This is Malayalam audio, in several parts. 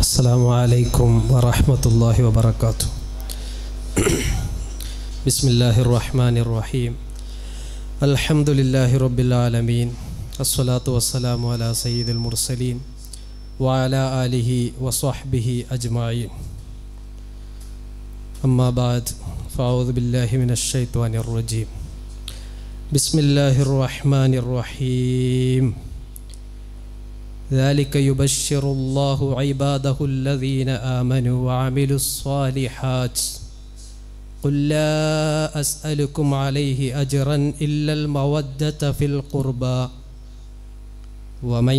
السلام عليكم ورحمة الله وبركاته بسم الله الرحمن الرحيم الحمد لله رب العالمين الصلاة والسلام على سيد المرسلين وعلى آله وصحبه أجمعين أما بعد فأعوذ بالله من الشيطان الرجيم بسم الله الرحمن الرحيم ذلك يبشر الله عباده الذين آمنوا وعملوا الصالحات قل لا أسألكم عليه أجرا إلا المودة في القربى ومن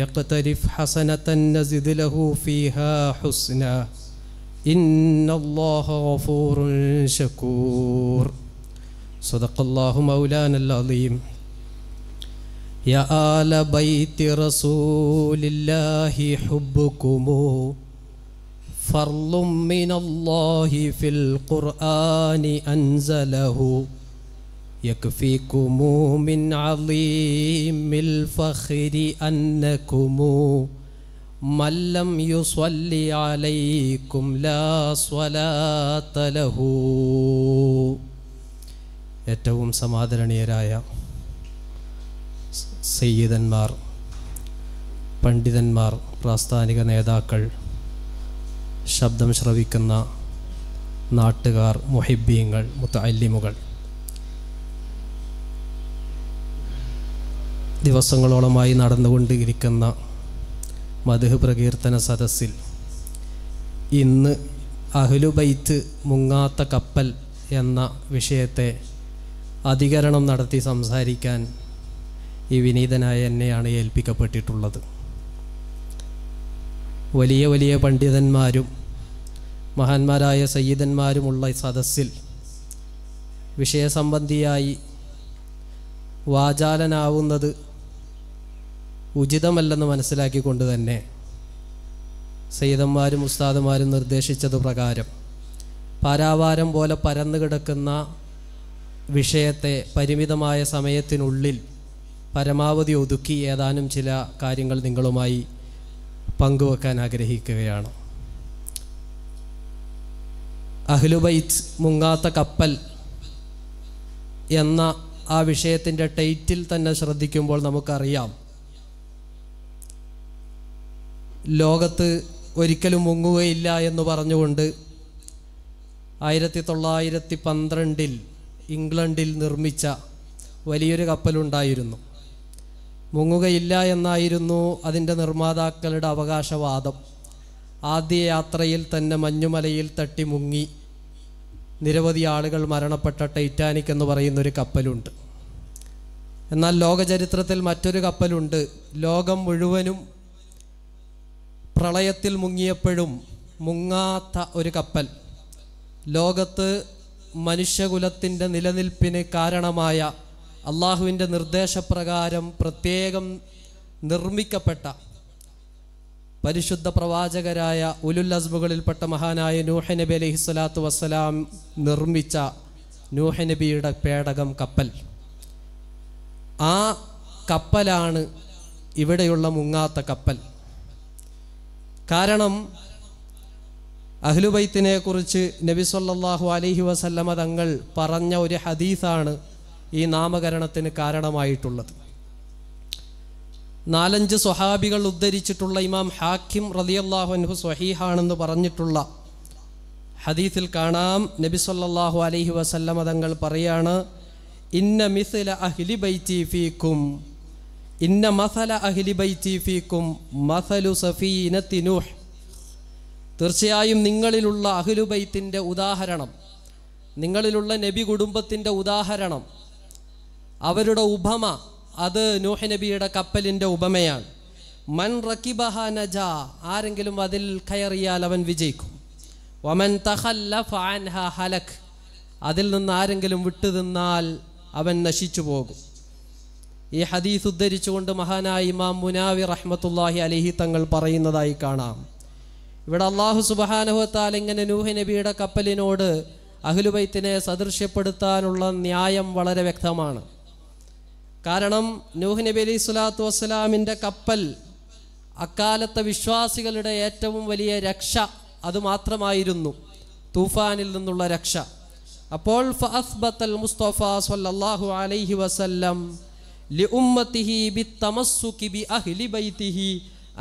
يقترف حسنة نزد له فيها حسنا إن الله غفور شكور صدق الله مولانا العظيم يا آل بيت رسول الله حبكم فرل من الله في القرآن أنزله يكفيكم من عظيم الفخر أنكم من لم يصلي عليكم لا صلاة له ഏറ്റവും സമാദരണീയരായ സയ്യിദന്മാർ പണ്ഡിതന്മാർ പ്രാസ്ഥാനിക നേതാക്കൾ ശബ്ദം ശ്രവിക്കുന്ന നാട്ടുകാർ മുഹിബീങ്ങൾ മുത്തല്ലിമുകൾ ദിവസങ്ങളോളമായി നടന്നുകൊണ്ടിരിക്കുന്ന മധുഹ് പ്രകീർത്തന സദസ്സിൽ ഇന്ന് അഹ്ലുബൈത്ത് മുങ്ങാത്ത കപ്പൽ എന്ന വിഷയത്തെ അധികരണം നടത്തി സംസാരിക്കാൻ ഈ വിനീതനായ എന്നെയാണ് ഏൽപ്പിക്കപ്പെട്ടിട്ടുള്ളത് വലിയ വലിയ പണ്ഡിതന്മാരും മഹാന്മാരായ സയ്യിദന്മാരുമുള്ള സദസ്സിൽ വിഷയസംബന്ധിയായി വാചാലനാവുന്നത് ഉചിതമല്ലെന്ന് മനസ്സിലാക്കിക്കൊണ്ട് തന്നെ സയ്യിദന്മാരും ഉസ്താദന്മാരും നിർദ്ദേശിച്ചത് പ്രകാരം പാരാവാരം പോലെ പരന്നു കിടക്കുന്ന വിഷയത്തെ പരിമിതമായ സമയത്തിനുള്ളിൽ പരമാവധി ഒതുക്കി ഏതാനും ചില കാര്യങ്ങൾ നിങ്ങളുമായി പങ്കുവെക്കാൻ ആഗ്രഹിക്കുകയാണ് അഹ്ലുബൈത്ത് മുങ്ങാത്ത കപ്പൽ എന്ന ആ വിഷയത്തിൻ്റെ ടൈറ്റിൽ തന്നെ ശ്രദ്ധിക്കുമ്പോൾ നമുക്കറിയാം ലോകത്ത് ഒരിക്കലും മുങ്ങുകയില്ല എന്ന് പറഞ്ഞുകൊണ്ട് ആയിരത്തി തൊള്ളായിരത്തി പന്ത്രണ്ടിൽ ഇംഗ്ലണ്ടിൽ നിർമ്മിച്ച വലിയൊരു കപ്പലുണ്ടായിരുന്നു മുങ്ങുകയില്ല എന്നായിരുന്നു അതിൻ്റെ നിർമ്മാതാക്കളുടെ അവകാശവാദം ആദ്യ യാത്രയിൽ തന്നെ മഞ്ഞുമലയിൽ തട്ടി മുങ്ങി നിരവധി ആളുകൾ മരണപ്പെട്ട ടൈറ്റാനിക് എന്ന് പറയുന്നൊരു കപ്പലുണ്ട് എന്നാൽ ലോകചരിത്രത്തിൽ മറ്റൊരു കപ്പലുണ്ട് ലോകം മുഴുവനും പ്രളയത്തിൽ മുങ്ങിയപ്പോഴും മുങ്ങാത്ത ഒരു കപ്പൽ ലോകത്ത് മനുഷ്യകുലത്തിൻ്റെ നിലനിൽപ്പിന് കാരണമായ അള്ളാഹുവിൻ്റെ നിർദ്ദേശപ്രകാരം പ്രത്യേകം നിർമ്മിക്കപ്പെട്ട പരിശുദ്ധ പ്രവാചകരായ ഉലുൽ അസ്മുകളിൽപ്പെട്ട മഹാനായ നൂഹ നബി അലഹി സ്വലാത്തു വസ്സലാം നിർമ്മിച്ച നൂഹ നബിയുടെ പേടകം കപ്പൽ ആ കപ്പലാണ് ഇവിടെയുള്ള മുങ്ങാത്ത കപ്പൽ കാരണം അഹ്ലുബൈത്തിനെ കുറിച്ച് നബി സല്ലാഹു അലഹി വസല്ലമ തങ്ങൾ പറഞ്ഞ ഒരു ഹദീസാണ് ഈ നാമകരണത്തിന് കാരണമായിട്ടുള്ളത് നാലഞ്ച് സ്വഹാബികൾ ഉദ്ധരിച്ചിട്ടുള്ള ഇമാം ഹാക്കിം റലിയല്ലാഹു അൻഹു സ്വഹീഹാണെന്ന് പറഞ്ഞിട്ടുള്ള ഹദീസിൽ കാണാം നബി സല്ലാഹു അലൈഹി വസല്ലമ തങ്ങൾ പറയാണ് ഇന്ന മിസല അഹ്ലി ബൈത്തി ഫീക്കും ഇന്ന മസല അഹ്ലി ബൈത്തി ഫീക്കും മസലു സഫീനത്തിനൂഹ് തീർച്ചയായും നിങ്ങളിലുള്ള അഹ്ലുബൈത്തിൻ്റെ ഉദാഹരണം നിങ്ങളിലുള്ള നബി കുടുംബത്തിൻ്റെ ഉദാഹരണം അവരുടെ ഉപമ അത് നൂഹ് നബിയുടെ കപ്പലിൻ്റെ ഉപമയാണ് മൻ റക്കിബഹ നജ ആരെങ്കിലും അതിൽ കയറിയാൽ അവൻ വിജയിക്കും വമൻ ഹലക് അതിൽ നിന്ന് ആരെങ്കിലും വിട്ടു നിന്നാൽ അവൻ നശിച്ചു പോകും ഈ ഹദീസ് ഉദ്ധരിച്ചുകൊണ്ട് മഹാനായ ഇമാം മുനാവി റഹ്മത്തുല്ലാഹി അലഹി തങ്ങൾ പറയുന്നതായി കാണാം ഇവിടെ അള്ളാഹു സുബഹാനുഹത്താൽ ഇങ്ങനെ നൂഹ് നബിയുടെ കപ്പലിനോട് അഹ്ലുബൈത്തിനെ സദൃശ്യപ്പെടുത്താനുള്ള ന്യായം വളരെ വ്യക്തമാണ് കാരണം നൂഹ് നബി അലൈഹി സ്വലാത്തു വസ്സലാമിൻ്റെ കപ്പൽ അക്കാലത്തെ വിശ്വാസികളുടെ ഏറ്റവും വലിയ രക്ഷ അത് മാത്രമായിരുന്നു തൂഫാനിൽ നിന്നുള്ള രക്ഷ അപ്പോൾ ഫഅസ്ബത്തൽ മുസ്തഫ സല്ലല്ലാഹു അലൈഹി വസല്ലം ലിഉമ്മത്തിഹി ബിത്തമസ്സുകി ബിഅഹ്ലി ബൈത്തിഹി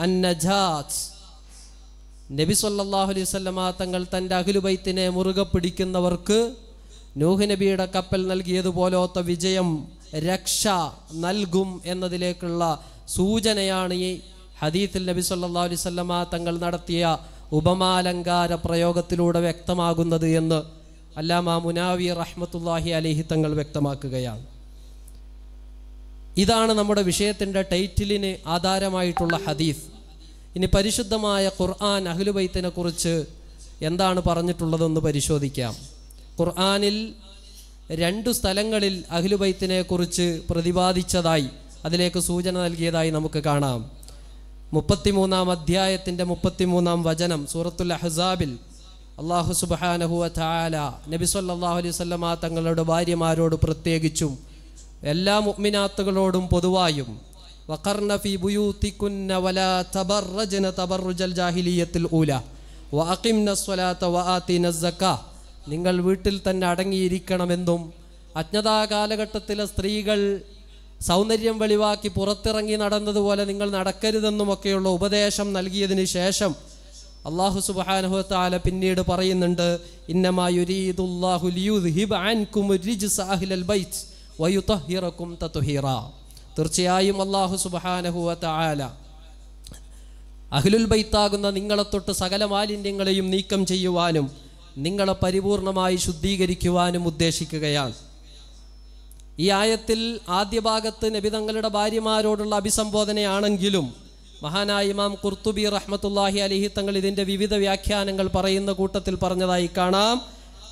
അന്നജാത്ത് നബി സല്ലല്ലാഹു അലൈഹി വസല്ലമ തങ്ങൾ തൻ്റെ അഹ്ലുബൈത്തിനെ മുറുകെ പിടിക്കുന്നവർക്ക് നൂഹ് നബിയുടെ കപ്പൽ നൽകിയതുപോലത്തെ വിജയം രക്ഷ നൽകും എന്നതിലേക്കുള്ള സൂചനയാണ് ഈ ഹദീഫിൽ നബി സല്ലാ അലൈവല്ലമ തങ്ങൾ നടത്തിയ ഉപമാലങ്കാര പ്രയോഗത്തിലൂടെ വ്യക്തമാകുന്നത് എന്ന് അല്ലാമ മുനാവി റഹ്മത്തുല്ലാഹി അലിഹി തങ്ങൾ വ്യക്തമാക്കുകയാണ് ഇതാണ് നമ്മുടെ വിഷയത്തിൻ്റെ ടൈറ്റിലിന് ആധാരമായിട്ടുള്ള ഹദീസ് ഇനി പരിശുദ്ധമായ ഖുർആൻ അഹ്ലുബൈത്തിനെ കുറിച്ച് എന്താണ് പറഞ്ഞിട്ടുള്ളതെന്ന് പരിശോധിക്കാം ഖുർആാനിൽ രണ്ടു സ്ഥലങ്ങളിൽ അഖിലുബൈത്തിനെ കുറിച്ച് പ്രതിപാദിച്ചതായി അതിലേക്ക് സൂചന നൽകിയതായി നമുക്ക് കാണാം മുപ്പത്തിമൂന്നാം അധ്യായത്തിൻ്റെ മുപ്പത്തിമൂന്നാം വചനം സൂറത്തുൽ അഹ്സാബിൽ അള്ളാഹു സുബാനഹു അല നബി സല്ലാഹു അലൈഹി സ്വല്ലമ തങ്ങളുടെ ഭാര്യമാരോട് പ്രത്യേകിച്ചും എല്ലാ മുഗ്മിനാത്തുകളോടും പൊതുവായും വഖർന ജാഹിലിയത്തിൽ ഊല വഅഖിംന സ്വലാത്ത വആത്തിന സക്കാ നിങ്ങൾ വീട്ടിൽ തന്നെ അടങ്ങിയിരിക്കണമെന്നും അജ്ഞതാ കാലഘട്ടത്തിലെ സ്ത്രീകൾ സൗന്ദര്യം വെളിവാക്കി പുറത്തിറങ്ങി നടന്നതുപോലെ നിങ്ങൾ നടക്കരുതെന്നുമൊക്കെയുള്ള ഉപദേശം നൽകിയതിന് ശേഷം അള്ളാഹു സുബാനുഹത്താല പിന്നീട് പറയുന്നുണ്ട് തീർച്ചയായും അള്ളാഹു സുബാനഹുവത്താല അഹ്ലുൽ ബൈത്താകുന്ന നിങ്ങളെ തൊട്ട് സകല മാലിന്യങ്ങളെയും നീക്കം ചെയ്യുവാനും നിങ്ങളെ പരിപൂർണമായി ശുദ്ധീകരിക്കുവാനും ഉദ്ദേശിക്കുകയാണ് ഈ ആയത്തിൽ ആദ്യ ഭാഗത്ത് നബി തങ്ങളുടെ ഭാര്യമാരോടുള്ള അഭിസംബോധനയാണെങ്കിലും മഹാനായ ഇമാം കുർത്തുബി റഹ്മത്തുല്ലാഹി അലിഹി തങ്ങൾ ഇതിൻ്റെ വിവിധ വ്യാഖ്യാനങ്ങൾ പറയുന്ന കൂട്ടത്തിൽ പറഞ്ഞതായി കാണാം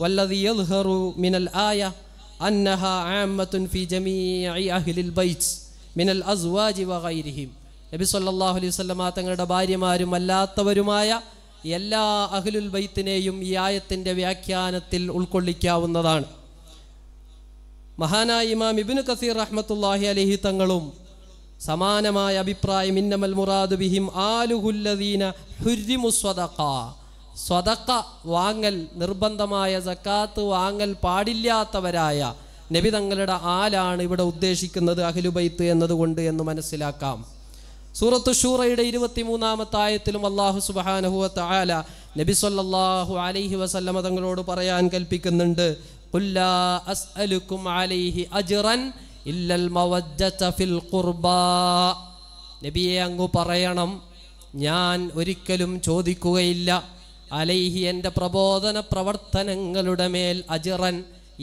വല്ലതിയൽഹറു മിനൽ ആയ ജമീഇ അഹ്ലിൽ മിനൽ അസ്വാജി നബി അലൈഹി വസല്ലമ തങ്ങളുടെ ഭാര്യമാരും അല്ലാത്തവരുമായ എല്ലാ അഖിലുൽ ബൈത്തിനെയും ഈ ആയത്തിൻ്റെ വ്യാഖ്യാനത്തിൽ ഉൾക്കൊള്ളിക്കാവുന്നതാണ് മഹാനായ ഇമാം ഇബിന് കസീർ റഹ്മത്തുല്ലാഹി അലഹി തങ്ങളും സമാനമായ അഭിപ്രായം ഇന്നമൽ മുറാദ് ബിഹിം ആലുഹുല്ലദീന ഹുരിമു സ്വതക്ക സ്വതക്ക വാങ്ങൽ നിർബന്ധമായ സക്കാത്ത് വാങ്ങൽ പാടില്ലാത്തവരായ നബി തങ്ങളുടെ ആലാണ് ഇവിടെ ഉദ്ദേശിക്കുന്നത് അഖിലുബൈത്ത് എന്നതുകൊണ്ട് എന്ന് മനസ്സിലാക്കാം സൂറത്ത് ഷൂറയുടെ ഇരുപത്തിമൂന്നാമത്തെ ആയത്തിലും അള്ളാഹു സുബാനഹുവ താല നബി സല്ലാഹു അലൈഹി വസല്ലമ തങ്ങളോട് പറയാൻ കൽപ്പിക്കുന്നുണ്ട് അലൈഹി അജ്റൻ ഇല്ലൽ ഫിൽ നബിയെ അങ്ങു പറയണം ഞാൻ ഒരിക്കലും ചോദിക്കുകയില്ല അലൈഹി എൻ്റെ പ്രബോധന പ്രവർത്തനങ്ങളുടെ മേൽ അജിറൻ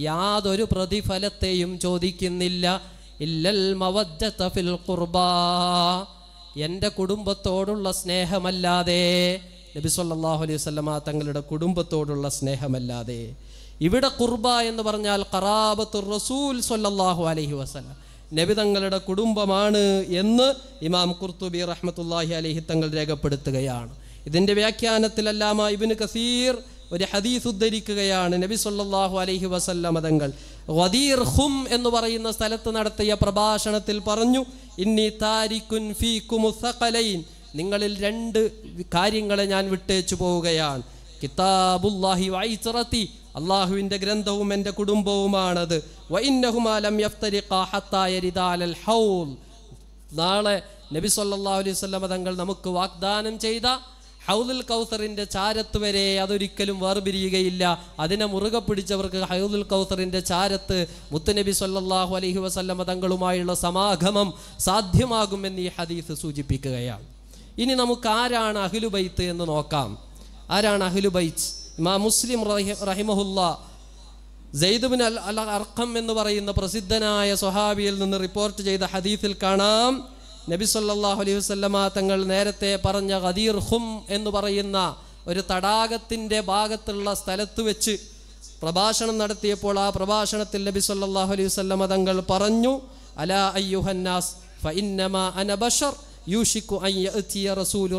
യാതൊരു പ്രതിഫലത്തെയും ചോദിക്കുന്നില്ല ഇല്ലൽ ഫിൽ കുർബാ എൻ്റെ കുടുംബത്തോടുള്ള സ്നേഹമല്ലാതെ നബി സല്ലാഹു അലൈഹി സ്വലമ തങ്ങളുടെ കുടുംബത്തോടുള്ള സ്നേഹമല്ലാതെ ഇവിടെ കുർബ എന്ന് പറഞ്ഞാൽ ഖറാബത്തുർ റസൂൽ സൊല്ലാഹു അലഹി വസ്ലം നബി തങ്ങളുടെ കുടുംബമാണ് എന്ന് ഇമാം കുർത്തുബി റഹ്മത്തുല്ലാഹി അലഹി തങ്ങൾ രേഖപ്പെടുത്തുകയാണ് ഇതിൻ്റെ വ്യാഖ്യാനത്തിലല്ലാമ ഇബിന് കസീർ ഒരു ഹദീസ് ഉദ്ധരിക്കുകയാണ് നബി സല്ലാഹു അലഹി വസല്ല മതങ്ങൾ വദീർ ഹും എന്ന് പറയുന്ന സ്ഥലത്ത് നടത്തിയ പ്രഭാഷണത്തിൽ പറഞ്ഞു ഇന്നി താരിക്കുൻ ഫീക്കുമുസകലൈൻ നിങ്ങളിൽ രണ്ട് കാര്യങ്ങളെ ഞാൻ വിട്ടേച്ചു പോവുകയാണ് കിതാബുല്ലാഹി വൈസിറത്തി അള്ളാഹുവിൻ്റെ ഗ്രന്ഥവും എൻ്റെ കുടുംബവുമാണത് വൈന്നഹുമാലം യഫ്തരിഖാഹത്തായരിദാലൽ ഹൗൽ നാളെ നബി സല്ലാ അലൈവല്ലം തങ്ങൾ നമുക്ക് വാഗ്ദാനം ചെയ്ത ഹൗദുൽ കൗസറിന്റെ ചാരത്ത് വരെ അതൊരിക്കലും വേർപിരിയുകയില്ല അതിനെ മുറുകെ പിടിച്ചവർക്ക് ഹൗദുൽ കൗസറിന്റെ ചാരത്ത് മുത്തുനബി സല്ലാഹു അലഹി വസല്ലമ തങ്ങളുമായുള്ള സമാഗമം സാധ്യമാകുമെന്ന് ഈ ഹദീസ് സൂചിപ്പിക്കുകയാണ് ഇനി നമുക്ക് ആരാണ് ബൈത്ത് എന്ന് നോക്കാം ആരാണ് അഹ്ലുബൈത്ത് ഇമാ മുസ്ലിം റഹിമഹുല്ല ജെയ്ദുബിൻ അൽ അൽ എന്ന് പറയുന്ന പ്രസിദ്ധനായ സ്വഹാബിയിൽ നിന്ന് റിപ്പോർട്ട് ചെയ്ത ഹദീസിൽ കാണാം നബി സല്ലാഹു അലൈഹി വസ്ലമ തങ്ങൾ നേരത്തെ പറഞ്ഞ ഖദീർ ഹും എന്ന് പറയുന്ന ഒരു തടാകത്തിൻ്റെ ഭാഗത്തുള്ള സ്ഥലത്ത് വെച്ച് പ്രഭാഷണം നടത്തിയപ്പോൾ ആ പ്രഭാഷണത്തിൽ നബി സല്ലാഹു അലൈഹി വസ്ലമ തങ്ങൾ പറഞ്ഞു അലാ അയ്യുഹന്നാസ് അനബഷർ യൂഷിക്കു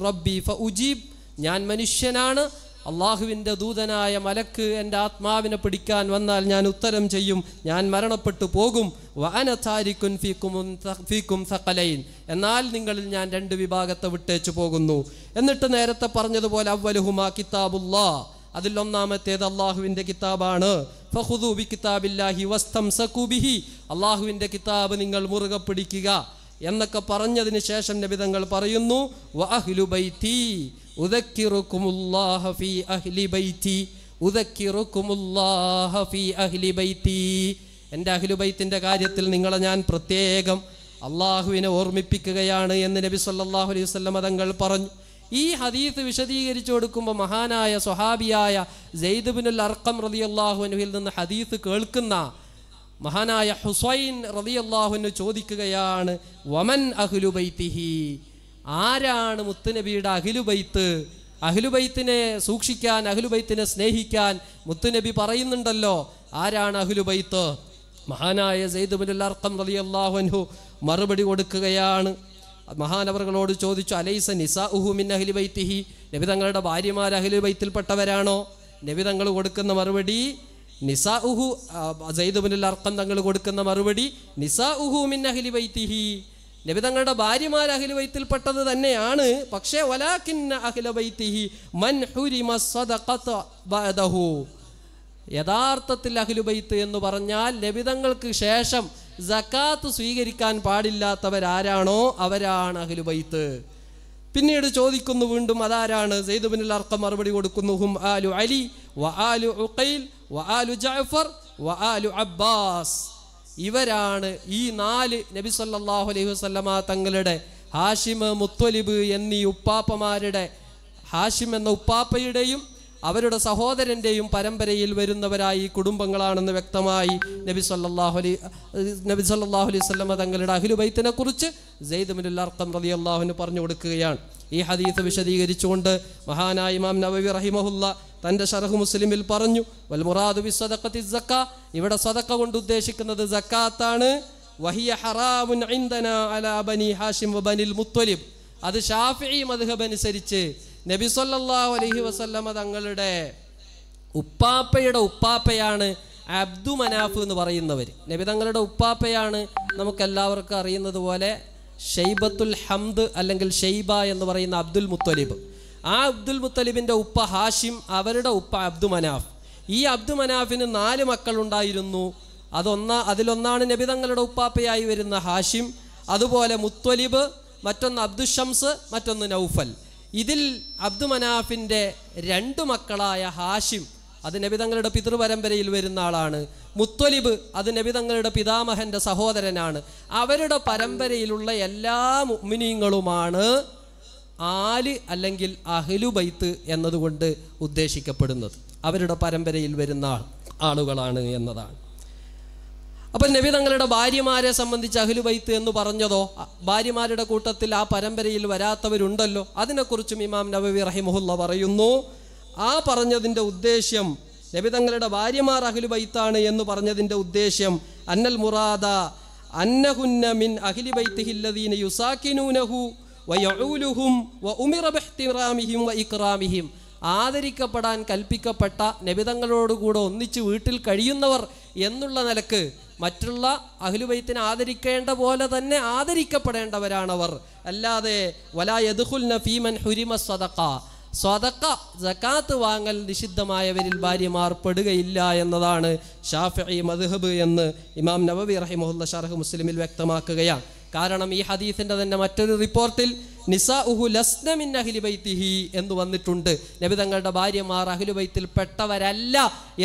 റബ്ബി ഫ ഉജീബ് ഞാൻ മനുഷ്യനാണ് അള്ളാഹുവിൻ്റെ ദൂതനായ മലക്ക് എൻ്റെ ആത്മാവിനെ പിടിക്കാൻ വന്നാൽ ഞാൻ ഉത്തരം ചെയ്യും ഞാൻ മരണപ്പെട്ടു പോകും വാനചാരിക്കും ഫീക്കും ഫീക്കും സക്കലൈൻ എന്നാൽ നിങ്ങളിൽ ഞാൻ രണ്ട് വിഭാഗത്തെ വിട്ടേച്ചു പോകുന്നു എന്നിട്ട് നേരത്തെ പറഞ്ഞതുപോലെ അവലുഹുമാ കിതാബുല്ലാ അതിൽ അള്ളാഹുവിൻ്റെ കിതാബാണ് ഫഹുദൂബി കിതാബില്ലാഹി വസ്തം സക്കൂബിഹി അള്ളാഹുവിൻ്റെ കിതാബ് നിങ്ങൾ മുറുകെ പിടിക്കുക എന്നൊക്കെ പറഞ്ഞതിന് ശേഷം നബിതങ്ങൾ പറയുന്നു വഹ്ലുബൈത്തി എന്റെ ഫി അഹ്ലി അഹ്ലി കാര്യത്തിൽ നിങ്ങളെ ഞാൻ പ്രത്യേകം അള്ളാഹുവിനെ ഓർമ്മിപ്പിക്കുകയാണ് എന്ന് നബി സല്ലാഹു അലൈഹി വസ്ലം തങ്ങൾ പറഞ്ഞു ഈ ഹദീസ് വിശദീകരിച്ചു കൊടുക്കുമ്പോൾ മഹാനായ സ്വഹാബിയായ ജെയ്ദുബിനുൽ അർക്കം റതി അള്ളാഹുനുവിൽ നിന്ന് ഹദീസ് കേൾക്കുന്ന മഹാനായ ഹുസൈൻ റതി അള്ളാഹുനു ചോദിക്കുകയാണ് വമൻ അഖിലുബൈത്തിഹി ആരാണ് മുത്തുനബിയുടെ അഖിലുബൈത്ത് അഖിലുബൈത്തിനെ സൂക്ഷിക്കാൻ അഖിലുബൈത്തിനെ സ്നേഹിക്കാൻ മുത്തുനബി പറയുന്നുണ്ടല്ലോ ആരാണ് അഖിലുബൈത്ത് മഹാനായ സെയ്ദുബുൽ അർക്കം റലി മറുപടി കൊടുക്കുകയാണ് മഹാനവറുകളോട് ചോദിച്ചു അലൈസ നിസാ ഉഹുമിൻ അഹിലി ബൈത്തിഹി നബി തങ്ങളുടെ ഭാര്യമാർ അഹിലി ബൈത്തിൽപ്പെട്ടവരാണോ നബി തങ്ങൾ കൊടുക്കുന്ന മറുപടി നിസാ ഉഹു സെയ്ദുബുൽ അർക്കം തങ്ങൾ കൊടുക്കുന്ന മറുപടി നിസാ ഉഹുമിൻ അഹിലി നബിതങ്ങളുടെ ഭാര്യമാർ അഖിലുബൈത്തിൽപ്പെട്ടത് തന്നെയാണ് പക്ഷേ മൻ ഹുരിമ യഥാർത്ഥത്തിൽ അഖിലുബൈത്ത് എന്ന് പറഞ്ഞാൽ ലഭിതങ്ങൾക്ക് ശേഷം ജക്കാത്ത് സ്വീകരിക്കാൻ പാടില്ലാത്തവരാരാണോ അവരാണ് അഖിലുബൈത്ത് പിന്നീട് ചോദിക്കുന്നു വീണ്ടും അതാരാണ് സെയ്ദുബിനിൽ അർക്കം മറുപടി കൊടുക്കുന്നു ഹും ആലു അലി വ ആലു ഉഖൈൽ വ ആലു ജഅഫർ വ ആലു അബ്ബാസ് ഇവരാണ് ഈ നാല് നബി സല്ലാഹു അലൈഹി വസ്ലമ തങ്ങളുടെ ഹാഷിം മുത്തൊലിബ് എന്നീ ഉപ്പാപ്പമാരുടെ ഹാഷിം എന്ന ഉപ്പാപ്പയുടെയും അവരുടെ സഹോദരൻ്റെയും പരമ്പരയിൽ വരുന്നവരായി കുടുംബങ്ങളാണെന്ന് വ്യക്തമായി നബി സല്ലാഹു അലൈ നബി സല്ലാഹു അലൈഹി സ്വല്ലമ തങ്ങളുടെ അഖിലുബൈത്തിനെ കുറിച്ച് ജയ്ദുബിൻ അർക്കം റതി അള്ളാഹുവിന് പറഞ്ഞു കൊടുക്കുകയാണ് ഈ ഹദീസ് വിശദീകരിച്ചുകൊണ്ട് മഹാനായ ഇമാം നബവി റഹിമഹുല്ല തൻ്റെ ഷറഹ് മുസ്ലിമിൽ പറഞ്ഞു വൽ മുറാദു ബി സദഖത്തി സക്ക ഇവിടെ സദക്ക കൊണ്ട് ഉദ്ദേശിക്കുന്നത് സക്കാത്താണ് വഹിയ ഹറാമുൻ അലാ ബനി ഹാഷിം ബനിൽ മുത്തലിബ് അത് ഷാഫി മദ്ഹബ് അനുസരിച്ച് നബി സല്ലല്ലാഹു അലൈഹി വസല്ലമ തങ്ങളുടെ ഉപ്പാപ്പയുടെ ഉപ്പാപ്പയാണ് അബ്ദു മനാഫ് എന്ന് പറയുന്നവർ നബി തങ്ങളുടെ ഉപ്പാപ്പയാണ് നമുക്കെല്ലാവർക്കും അറിയുന്നത് പോലെ ഷെയ്ബത്തുൽ ഹംദ് അല്ലെങ്കിൽ ഷെയ്ബ എന്ന് പറയുന്ന അബ്ദുൽ മുത്തലിബ് ആ അബ്ദുൽ മുത്തലിബിൻ്റെ ഉപ്പ ഹാഷിം അവരുടെ ഉപ്പ അബ്ദു മനാഫ് ഈ അബ്ദു മനാഫിന് നാല് മക്കളുണ്ടായിരുന്നു അതൊന്ന അതിലൊന്നാണ് നബിതങ്ങളുടെ ഉപ്പാപ്പയായി വരുന്ന ഹാഷിം അതുപോലെ മുത്തൊലിബ് മറ്റൊന്ന് ഷംസ് മറ്റൊന്ന് നൗഫൽ ഇതിൽ അബ്ദു മനാഫിൻ്റെ രണ്ട് മക്കളായ ഹാഷിം അത് നബിതങ്ങളുടെ പിതൃപരമ്പരയിൽ വരുന്ന ആളാണ് മുത്തൊലിബ് അത് നബിതങ്ങളുടെ പിതാമഹന്റെ സഹോദരനാണ് അവരുടെ പരമ്പരയിലുള്ള എല്ലാ മുഗ്മിനീങ്ങളുമാണ് ആല് അല്ലെങ്കിൽ അഹ്ലു ബൈത്ത് എന്നതുകൊണ്ട് ഉദ്ദേശിക്കപ്പെടുന്നത് അവരുടെ പരമ്പരയിൽ വരുന്ന ആളുകളാണ് എന്നതാണ് അപ്പം നബി തങ്ങളുടെ ഭാര്യമാരെ സംബന്ധിച്ച് അഹ്ലു ബൈത്ത് എന്ന് പറഞ്ഞതോ ഭാര്യമാരുടെ കൂട്ടത്തിൽ ആ പരമ്പരയിൽ വരാത്തവരുണ്ടല്ലോ അതിനെക്കുറിച്ചും ഇമാം നബവി റഹിമുല്ല പറയുന്നു ആ പറഞ്ഞതിൻ്റെ ഉദ്ദേശ്യം നബി തങ്ങളുടെ ഭാര്യമാർ അഹ്ലു ബൈത്താണ് എന്ന് പറഞ്ഞതിൻ്റെ ഉദ്ദേശ്യം അന്നൽ മുറാദ അന്നഹുന്ന മിൻ അഹ്ലി ബൈത്തിഹില്ലദീന യുസാക്കിനൂനഹു വയൂലുഹും വ ഉമിറബിഹ്തിറാമിഹിം വ ഇക്റാമിഹിം ആദരിക്കപ്പെടാൻ കൽപ്പിക്കപ്പെട്ട നിബിതങ്ങളോടുകൂടെ ഒന്നിച്ച് വീട്ടിൽ കഴിയുന്നവർ എന്നുള്ള നിലക്ക് മറ്റുള്ള അഹ്ലുബൈത്തിനെ ആദരിക്കേണ്ട പോലെ തന്നെ ആദരിക്കപ്പെടേണ്ടവരാണവർ അല്ലാതെ വലാ നഫീമൻ ഹുരിമ സ്വതക്ക സ്വതക്ക ജക്കാത്ത് വാങ്ങൽ നിഷിദ്ധമായവരിൽ ഭാര്യമാർ പെടുകയില്ല എന്നതാണ് ഷാഫി മദ്ഹബ് എന്ന് ഇമാം നബബി റഹിമുല്ല ഷാർഹ് മുസ്ലിമിൽ വ്യക്തമാക്കുകയാണ് കാരണം ഈ ഹദീസിൻ്റെ തന്നെ മറ്റൊരു റിപ്പോർട്ടിൽ നിസാ ഉഹു ലസ്നമിൻ അഹിലുബൈത്തിഹി എന്ന് വന്നിട്ടുണ്ട് നബി തങ്ങളുടെ ഭാര്യമാർ അഹിലുബൈത്തിൽ പെട്ടവരല്ല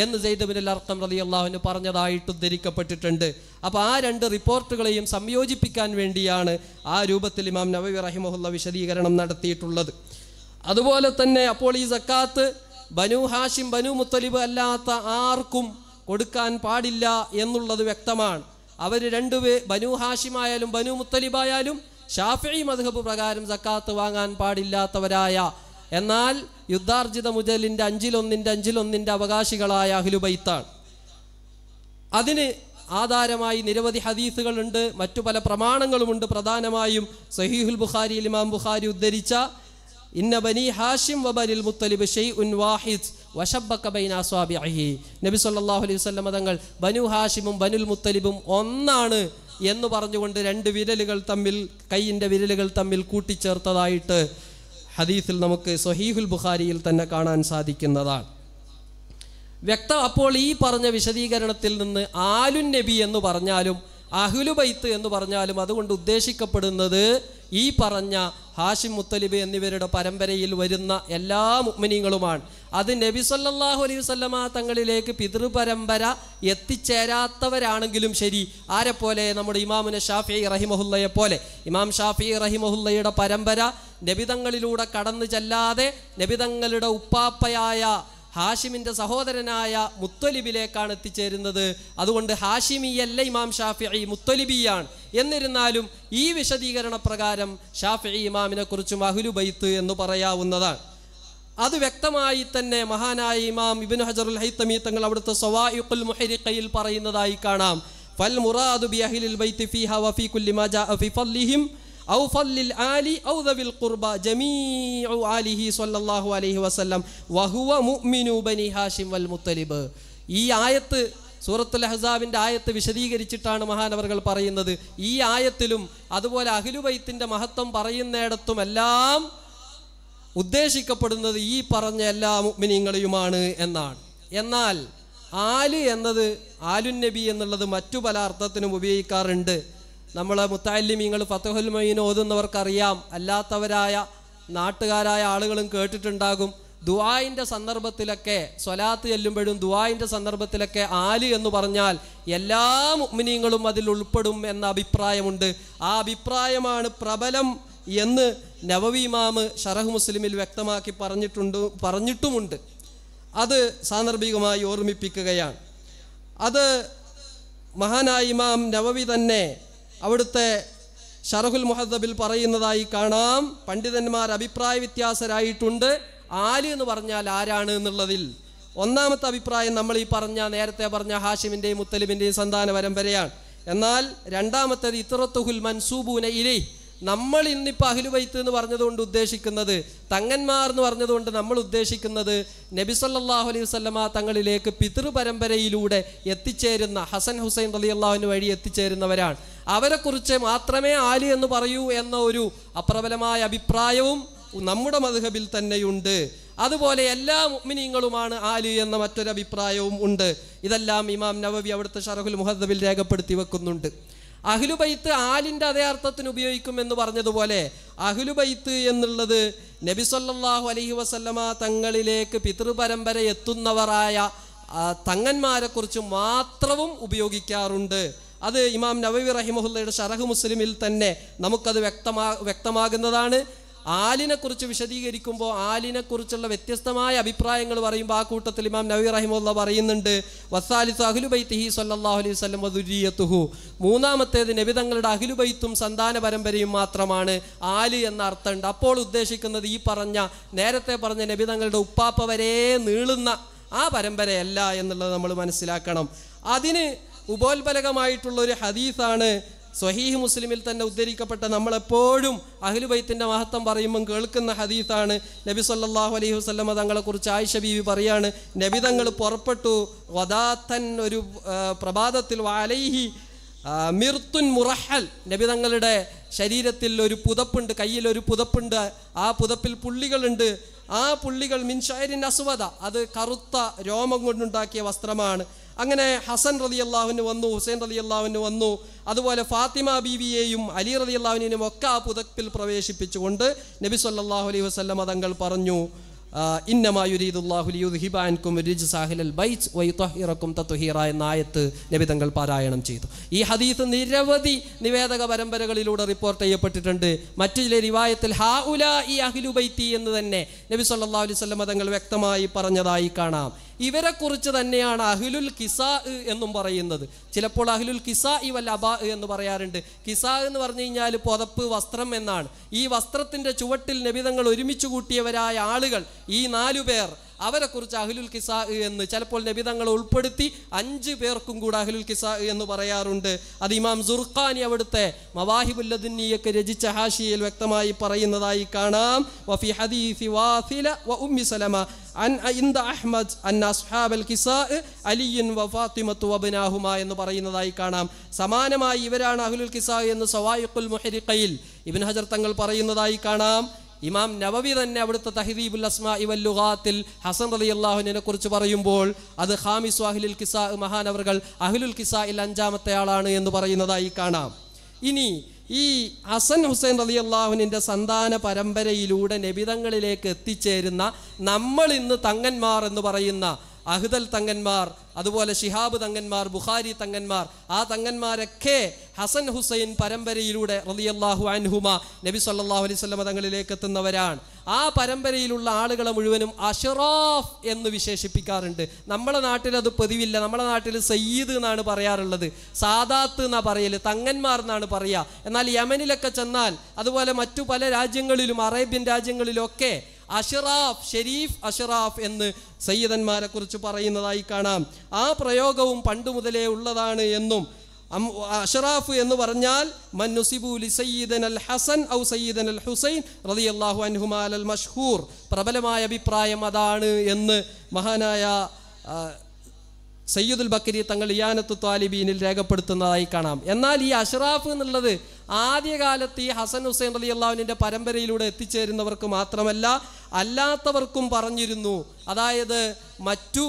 എന്ന് സെയ്ദബിൻ അർത്ഥം റതി അള്ളാഹുവിന് പറഞ്ഞതായിട്ട് ഉദ്ധരിക്കപ്പെട്ടിട്ടുണ്ട് അപ്പോൾ ആ രണ്ട് റിപ്പോർട്ടുകളെയും സംയോജിപ്പിക്കാൻ വേണ്ടിയാണ് ആ രൂപത്തിൽ ഇമാം നബി റഹിമഹുല്ല വിശദീകരണം നടത്തിയിട്ടുള്ളത് അതുപോലെ തന്നെ അപ്പോൾ ഈ സക്കാത്ത് ബനു ഹാഷിം ബനു മുത്തലിബ് അല്ലാത്ത ആർക്കും കൊടുക്കാൻ പാടില്ല എന്നുള്ളത് വ്യക്തമാണ് അവർ രണ്ടുപേ ബനു ഹാഷിമായാലും ബനു മുത്തലിബായാലും ഷാഫി മധുഹബ് പ്രകാരം സക്കാത്ത് വാങ്ങാൻ പാടില്ലാത്തവരായ എന്നാൽ യുദ്ധാർജിത മുതലിൻ്റെ അഞ്ചിലൊന്നിൻ്റെ അഞ്ചിലൊന്നിൻ്റെ അവകാശികളായ അഹ്ലുബൈത്താണ് അതിന് ആധാരമായി നിരവധി ഹദീസുകളുണ്ട് മറ്റു പല പ്രമാണങ്ങളുമുണ്ട് പ്രധാനമായും സഹീഹുൽ ബുഖാരി ഇമാം ബുഖാരി ഉദ്ധരിച്ച ഇന്ന ബനി ഹാഷിം വബനിൽ മുത്തലിബ് ഷെയ് ഉൻ വാഹിദ് വഷബക്കബൈനാസ്വാബിഅഹി നബി സല്ലാഹു അലൈഹി തങ്ങൾ ബനു ഹാഷിമും ബനുൽ മുത്തലിബും ഒന്നാണ് എന്ന് പറഞ്ഞുകൊണ്ട് രണ്ട് വിരലുകൾ തമ്മിൽ കൈയിന്റെ വിരലുകൾ തമ്മിൽ കൂട്ടിച്ചേർത്തതായിട്ട് ഹദീസിൽ നമുക്ക് സൊഹീഹുൽ ബുഖാരിയിൽ തന്നെ കാണാൻ സാധിക്കുന്നതാണ് വ്യക്തം അപ്പോൾ ഈ പറഞ്ഞ വിശദീകരണത്തിൽ നിന്ന് ആലുൻ നബി എന്ന് പറഞ്ഞാലും ബൈത്ത് എന്ന് പറഞ്ഞാലും അതുകൊണ്ട് ഉദ്ദേശിക്കപ്പെടുന്നത് ഈ പറഞ്ഞ ഹാഷിം മുത്തലിബ് എന്നിവരുടെ പരമ്പരയിൽ വരുന്ന എല്ലാ മുഗ്മിനീങ്ങളുമാണ് അത് നബി സല്ലാഹു അലൈഹി വല്ലമ തങ്ങളിലേക്ക് പിതൃപരമ്പര എത്തിച്ചേരാത്തവരാണെങ്കിലും ശരി ആരെപ്പോലെ നമ്മുടെ ഇമാമുന ഷാഫി റഹിമഹുല്ലയെ പോലെ ഇമാം ഷാഫി റഹിമഹുല്ലയുടെ പരമ്പര നബിതങ്ങളിലൂടെ കടന്നു ചെല്ലാതെ നബിതങ്ങളുടെ ഉപ്പാപ്പയായ ഹാഷിമിൻ്റെ സഹോദരനായ മുത്തലിബിലേക്കാണ് എത്തിച്ചേരുന്നത് അതുകൊണ്ട് ഹാഷിമിയല്ല ഇമാം ഷാഫിഇ മുത്തലിബിയാണ് എന്നിരുന്നാലും ഈ വിശദീകരണ പ്രകാരം ഷാഫിഇ ഇമാമിനെ കുറിച്ചും ബൈത്ത് എന്ന് പറയാവുന്നതാണ് അത് വ്യക്തമായി തന്നെ മഹാനായ ഇമാം ഇബിൻ ഹജറുൽ ഹൈത്തമി തങ്ങൾ അവിടുത്തെ സൊവായുൽ മുഹരിക്കയിൽ പറയുന്നതായി കാണാം ഫൽ മുറാദു ബി അഹിലിൽ ബൈത്ത് ഫി ഹ വഫി കുല്ലിമ ജാ ഫി ഫല്ലിഹിം ഔ ഖുർബ ജമീഉ ആലിഹി സ്വല്ലല്ലാഹു അലൈഹി വസല്ലം വഹുവ മുഅ്മിനു ബനി ഹാഷിം വൽ മുത്തലിബ് ഈ ആയത്ത് സൂറത്തുൽ അഹ്സാബിന്റെ ആയത്ത് വിശദീകരിച്ചിട്ടാണ് മഹാനവറുകൾ പറയുന്നത് ഈ ആയത്തിലും അതുപോലെ അഖിലുബൈത്തിന്റെ മഹത്വം എല്ലാം ഉദ്ദേശിക്കപ്പെടുന്നത് ഈ പറഞ്ഞ എല്ലാ മുഗ്മിനീങ്ങളെയുമാണ് എന്നാണ് എന്നാൽ ആല് എന്നത് ആലുന്നബി എന്നുള്ളത് മറ്റു പല അർത്ഥത്തിനും ഉപയോഗിക്കാറുണ്ട് നമ്മൾ മുത്താലിമീങ്ങൾ ഫത്തഹുൽ മൊയ്യീൻ ഓതുന്നവർക്കറിയാം അല്ലാത്തവരായ നാട്ടുകാരായ ആളുകളും കേട്ടിട്ടുണ്ടാകും ദുവായിൻ്റെ സന്ദർഭത്തിലൊക്കെ സ്വലാത്ത് ചെല്ലുമ്പോഴും ദുവായിൻ്റെ സന്ദർഭത്തിലൊക്കെ ആലി എന്ന് പറഞ്ഞാൽ എല്ലാ മുഗ്മിനീങ്ങളും അതിൽ ഉൾപ്പെടും എന്ന അഭിപ്രായമുണ്ട് ആ അഭിപ്രായമാണ് പ്രബലം എന്ന് നവവി നവവിമാമ് ഷറഹ് മുസ്ലിമിൽ വ്യക്തമാക്കി പറഞ്ഞിട്ടുണ്ട് പറഞ്ഞിട്ടുമുണ്ട് അത് സാന്ദർഭികമായി ഓർമ്മിപ്പിക്കുകയാണ് അത് മഹാനായ ഇമാം നവവി തന്നെ അവിടുത്തെ ഷറഹുൽ മുഹദ്ദബിൽ പറയുന്നതായി കാണാം പണ്ഡിതന്മാർ അഭിപ്രായ വ്യത്യാസരായിട്ടുണ്ട് ആലി എന്ന് പറഞ്ഞാൽ ആരാണ് എന്നുള്ളതിൽ ഒന്നാമത്തെ അഭിപ്രായം നമ്മൾ ഈ പറഞ്ഞ നേരത്തെ പറഞ്ഞ ഹാഷിമിൻ്റെയും മുത്തലിമിന്റെയും സന്താന പരമ്പരയാണ് എന്നാൽ രണ്ടാമത്തേത് ഇത്തറത്തുഹുൽ മൻസൂബൂന ഇലൈ നമ്മൾ ഇന്നിപ്പോൾ വൈത്ത് എന്ന് പറഞ്ഞതുകൊണ്ട് ഉദ്ദേശിക്കുന്നത് തങ്ങന്മാർ എന്ന് പറഞ്ഞതുകൊണ്ട് നമ്മൾ ഉദ്ദേശിക്കുന്നത് നബിസല്ലാഹു അലൈഹി വസ്ലമ തങ്ങളിലേക്ക് പിതൃപരമ്പരയിലൂടെ എത്തിച്ചേരുന്ന ഹസൻ ഹുസൈൻ അലി അള്ളാഹുവിന് വഴി എത്തിച്ചേരുന്നവരാണ് അവരെക്കുറിച്ച് മാത്രമേ ആലി എന്ന് പറയൂ എന്ന ഒരു അപ്രബലമായ അഭിപ്രായവും നമ്മുടെ മധുഹബിൽ തന്നെയുണ്ട് അതുപോലെ എല്ലാ മുഗ്മിനീങ്ങളുമാണ് ആലി എന്ന മറ്റൊരു അഭിപ്രായവും ഉണ്ട് ഇതെല്ലാം ഇമാം നവവി അവിടുത്തെ ഷറഹുൽ മുഹദ്ദബിൽ രേഖപ്പെടുത്തി വെക്കുന്നുണ്ട് അഹ്ലുബൈത്ത് ആലിൻ്റെ അതേ അർത്ഥത്തിന് ഉപയോഗിക്കുമെന്ന് എന്ന് പറഞ്ഞതുപോലെ അഹ്ലുബൈത്ത് എന്നുള്ളത് നബി സല്ലാഹു അലഹി വസല്ലമ തങ്ങളിലേക്ക് പിതൃപരമ്പര എത്തുന്നവരായ തങ്ങന്മാരെക്കുറിച്ച് മാത്രവും ഉപയോഗിക്കാറുണ്ട് അത് ഇമാം നബവി റഹിമഹുല്ലയുടെ ഷറഹ് മുസ്ലിമിൽ തന്നെ നമുക്കത് വ്യക്തമാ വ്യക്തമാകുന്നതാണ് ആലിനെക്കുറിച്ച് വിശദീകരിക്കുമ്പോൾ ആലിനെക്കുറിച്ചുള്ള വ്യത്യസ്തമായ അഭിപ്രായങ്ങൾ പറയുമ്പോൾ ആ കൂട്ടത്തിൽ ഇമാം നബി റഹിമുള്ള പറയുന്നുണ്ട് വസാലിസു അഹ്ലുബൈത്തിഹി സല്ലാഹു അലൈഹി വല്ലം വദുരിയത്തുഹു മൂന്നാമത്തേത് നബിതങ്ങളുടെ അഹ്ലുബൈത്തും സന്താന പരമ്പരയും മാത്രമാണ് ആല് എന്ന അർത്ഥമുണ്ട് അപ്പോൾ ഉദ്ദേശിക്കുന്നത് ഈ പറഞ്ഞ നേരത്തെ പറഞ്ഞ നബിതങ്ങളുടെ ഉപ്പാപ്പ വരെ നീളുന്ന ആ പരമ്പരയല്ല എന്നുള്ളത് നമ്മൾ മനസ്സിലാക്കണം അതിന് ഉപോത്ബലകമായിട്ടുള്ള ഒരു ഹദീസാണ് സ്വഹീഹ് മുസ്ലിമിൽ തന്നെ ഉദ്ധരിക്കപ്പെട്ട നമ്മളെപ്പോഴും അഹ്ലുബൈത്തിൻ്റെ മഹത്വം പറയുമ്പം കേൾക്കുന്ന ഹദീത്താണ് നബി സല്ലാഹു അലൈഹി വസ്ലമ തങ്ങളെക്കുറിച്ച് ആയിഷ ബീവി പറയാണ് നബി തങ്ങൾ പുറപ്പെട്ടു വദാത്തൻ ഒരു പ്രഭാതത്തിൽ വാലൈഹി മിർത്തുൻ മുറഹൽ നബി തങ്ങളുടെ ശരീരത്തിൽ ഒരു പുതപ്പുണ്ട് കയ്യിൽ ഒരു പുതപ്പുണ്ട് ആ പുതപ്പിൽ പുള്ളികളുണ്ട് ആ പുള്ളികൾ മിൻഷായരിൻ അസുവത അത് കറുത്ത രോമം കൊണ്ടുണ്ടാക്കിയ വസ്ത്രമാണ് അങ്ങനെ ഹസൻ റലി അള്ളാഹുവിന് വന്നു ഹുസൈൻ റലി അള്ളാഹുവിന് വന്നു അതുപോലെ ഫാത്തിമ ബീവിയെയും അലി റലി അള്ളാഹുവിനെയും ഒക്കെ ആ പുതപ്പിൽ പ്രവേശിപ്പിച്ചുകൊണ്ട് നബി സല്ലാഹു അലൈഹി വസ്ലം തങ്ങൾ പറഞ്ഞു എന്ന ആയത്ത് നബി തങ്ങൾ പാരായണം ചെയ്തു ഈ ഹദീസ് നിരവധി നിവേദക പരമ്പരകളിലൂടെ റിപ്പോർട്ട് ചെയ്യപ്പെട്ടിട്ടുണ്ട് മറ്റു ചില റിവായത്തിൽ ഹാ ഉല ഈ ബൈത്തി എന്ന് തന്നെ നബി സല്ലാ അലൈവല്ലം തങ്ങൾ വ്യക്തമായി പറഞ്ഞതായി കാണാം ഇവരെ കുറിച്ച് തന്നെയാണ് അഹ്ലുൽ കിസാ എന്നും പറയുന്നത് ചിലപ്പോൾ അഹ്ലുൽ കിസാ ഇ വൽ എന്ന് പറയാറുണ്ട് കിസാ എന്ന് പറഞ്ഞു കഴിഞ്ഞാൽ പുതപ്പ് വസ്ത്രം എന്നാണ് ഈ വസ്ത്രത്തിൻ്റെ ചുവട്ടിൽ നബിതങ്ങൾ ഒരുമിച്ച് കൂട്ടിയവരായ ആളുകൾ ഈ നാലു പേർ അവരെ കുറിച്ച് അഹ്ലുൽ കിസാ എന്ന് ചിലപ്പോൾ നബിതങ്ങളെ ഉൾപ്പെടുത്തി അഞ്ച് പേർക്കും കൂടെ അഹ്ലുൽ കിസാ എന്ന് പറയാറുണ്ട് അത് ഇമാം സുർഖാനി അവിടുത്തെ മവാഹിബുല്ലദിനിയൊക്കെ രചിച്ച ഹാഷിയിൽ വ്യക്തമായി പറയുന്നതായി കാണാം വഫി ഹദീസി വാസില വ ഉമ്മി സലമ അൻ അഹ്മദ് അലിയൻ എന്ന് പറയുന്നതായി കാണാം സമാനമായി ഇവരാണ് അഹുലുൽ കിസാ എന്ന് സവായിഖുൽ ഇബിൻ ഹജർ തങ്ങൾ പറയുന്നതായി കാണാം ഇമാം നവവി തന്നെ അവിടുത്തെ തഹദീബുൽ അസ്മ ഇവൽ ലുഗാത്തിൽ ഹസൻ അലി അള്ളാഹുനെ കുറിച്ച് പറയുമ്പോൾ അത് ഹാമിസ് അഹിലുൽ കിസാ മഹാനവറുകൾ അഹിലുൽ കിസായിൽ അഞ്ചാമത്തെ ആളാണ് എന്ന് പറയുന്നതായി കാണാം ഇനി ഈ ഹസൻ ഹുസൈൻ അലി അള്ളാഹുവിൻ്റെ സന്താന പരമ്പരയിലൂടെ നബിതങ്ങളിലേക്ക് എത്തിച്ചേരുന്ന നമ്മൾ ഇന്ന് തങ്ങന്മാർ എന്ന് പറയുന്ന അഹ്ദൽ തങ്ങന്മാർ അതുപോലെ ഷിഹാബ് തങ്ങന്മാർ ബുഖാരി തങ്ങന്മാർ ആ തങ്ങന്മാരൊക്കെ ഹസൻ ഹുസൈൻ പരമ്പരയിലൂടെ റലിയല്ലാഹു അൻഹുമ നബി സല്ലാഹു അലൈഹി സ്വലമ തങ്ങളിലേക്ക് എത്തുന്നവരാണ് ആ പരമ്പരയിലുള്ള ആളുകളെ മുഴുവനും അഷറാഫ് എന്ന് വിശേഷിപ്പിക്കാറുണ്ട് നമ്മളെ നാട്ടിൽ അത് പതിവില്ല നമ്മളെ നാട്ടിൽ സയ്യിദ് എന്നാണ് പറയാറുള്ളത് സാദാത്ത് എന്നാ പറയല് തങ്ങന്മാർ എന്നാണ് പറയുക എന്നാൽ യമനിലൊക്കെ ചെന്നാൽ അതുപോലെ മറ്റു പല രാജ്യങ്ങളിലും അറേബ്യൻ രാജ്യങ്ങളിലൊക്കെ അഷറാഫ് ഷെരീഫ് അഷറാഫ് എന്ന് സയ്യിദന്മാരെ കുറിച്ച് പറയുന്നതായി കാണാം ആ പ്രയോഗവും പണ്ടു മുതലേ ഉള്ളതാണ് എന്നും അഷറാഫ് എന്ന് പറഞ്ഞാൽ മന്നുസിബുലി സയ്യിദൻ അൽ ഹസൻ ഔ സയ്യിദൻ അൽ ഹുസൈൻ റതി അള്ളാഹു അൽ മഷ്ഹൂർ പ്രബലമായ അഭിപ്രായം അതാണ് എന്ന് മഹാനായ സയ്യിദുൽ ബക്കരി തങ്ങൾ ഇയാനത്ത് താലിബീനിൽ രേഖപ്പെടുത്തുന്നതായി കാണാം എന്നാൽ ഈ അഷ്റാഫ് എന്നുള്ളത് ആദ്യകാലത്ത് ഈ ഹസൻ ഹുസൈൻ അലി അള്ളാഹുവിൻ്റെ പരമ്പരയിലൂടെ എത്തിച്ചേരുന്നവർക്ക് മാത്രമല്ല അല്ലാത്തവർക്കും പറഞ്ഞിരുന്നു അതായത് മറ്റു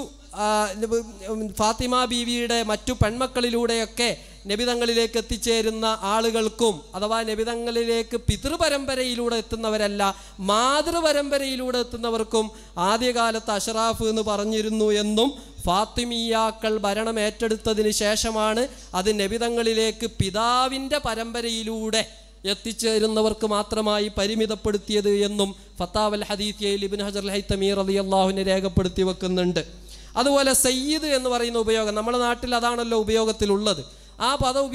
ഫാത്തിമ ബീവിയുടെ മറ്റു പെൺമക്കളിലൂടെയൊക്കെ നബിതങ്ങളിലേക്ക് എത്തിച്ചേരുന്ന ആളുകൾക്കും അഥവാ നബിതങ്ങളിലേക്ക് പിതൃപരമ്പരയിലൂടെ എത്തുന്നവരല്ല മാതൃപരമ്പരയിലൂടെ എത്തുന്നവർക്കും ആദ്യകാലത്ത് അഷറാഫ് എന്ന് പറഞ്ഞിരുന്നു എന്നും ഫാത്തിമിയാക്കൾ ഭരണം ഏറ്റെടുത്തതിന് ശേഷമാണ് അത് നബിതങ്ങളിലേക്ക് പിതാവിൻ്റെ പരമ്പരയിലൂടെ എത്തിച്ചേരുന്നവർക്ക് മാത്രമായി പരിമിതപ്പെടുത്തിയത് എന്നും ഫത്താവൽ ഹദീത്തിയയിൽ ഇബിൻ ഹജർ ഹൈത്തമീർ അലി അള്ളാഹുവിനെ രേഖപ്പെടുത്തി വെക്കുന്നുണ്ട് അതുപോലെ സയ്യിദ് എന്ന് പറയുന്ന ഉപയോഗം നമ്മുടെ നാട്ടിൽ അതാണല്ലോ ഉപയോഗത്തിലുള്ളത് ആ പദം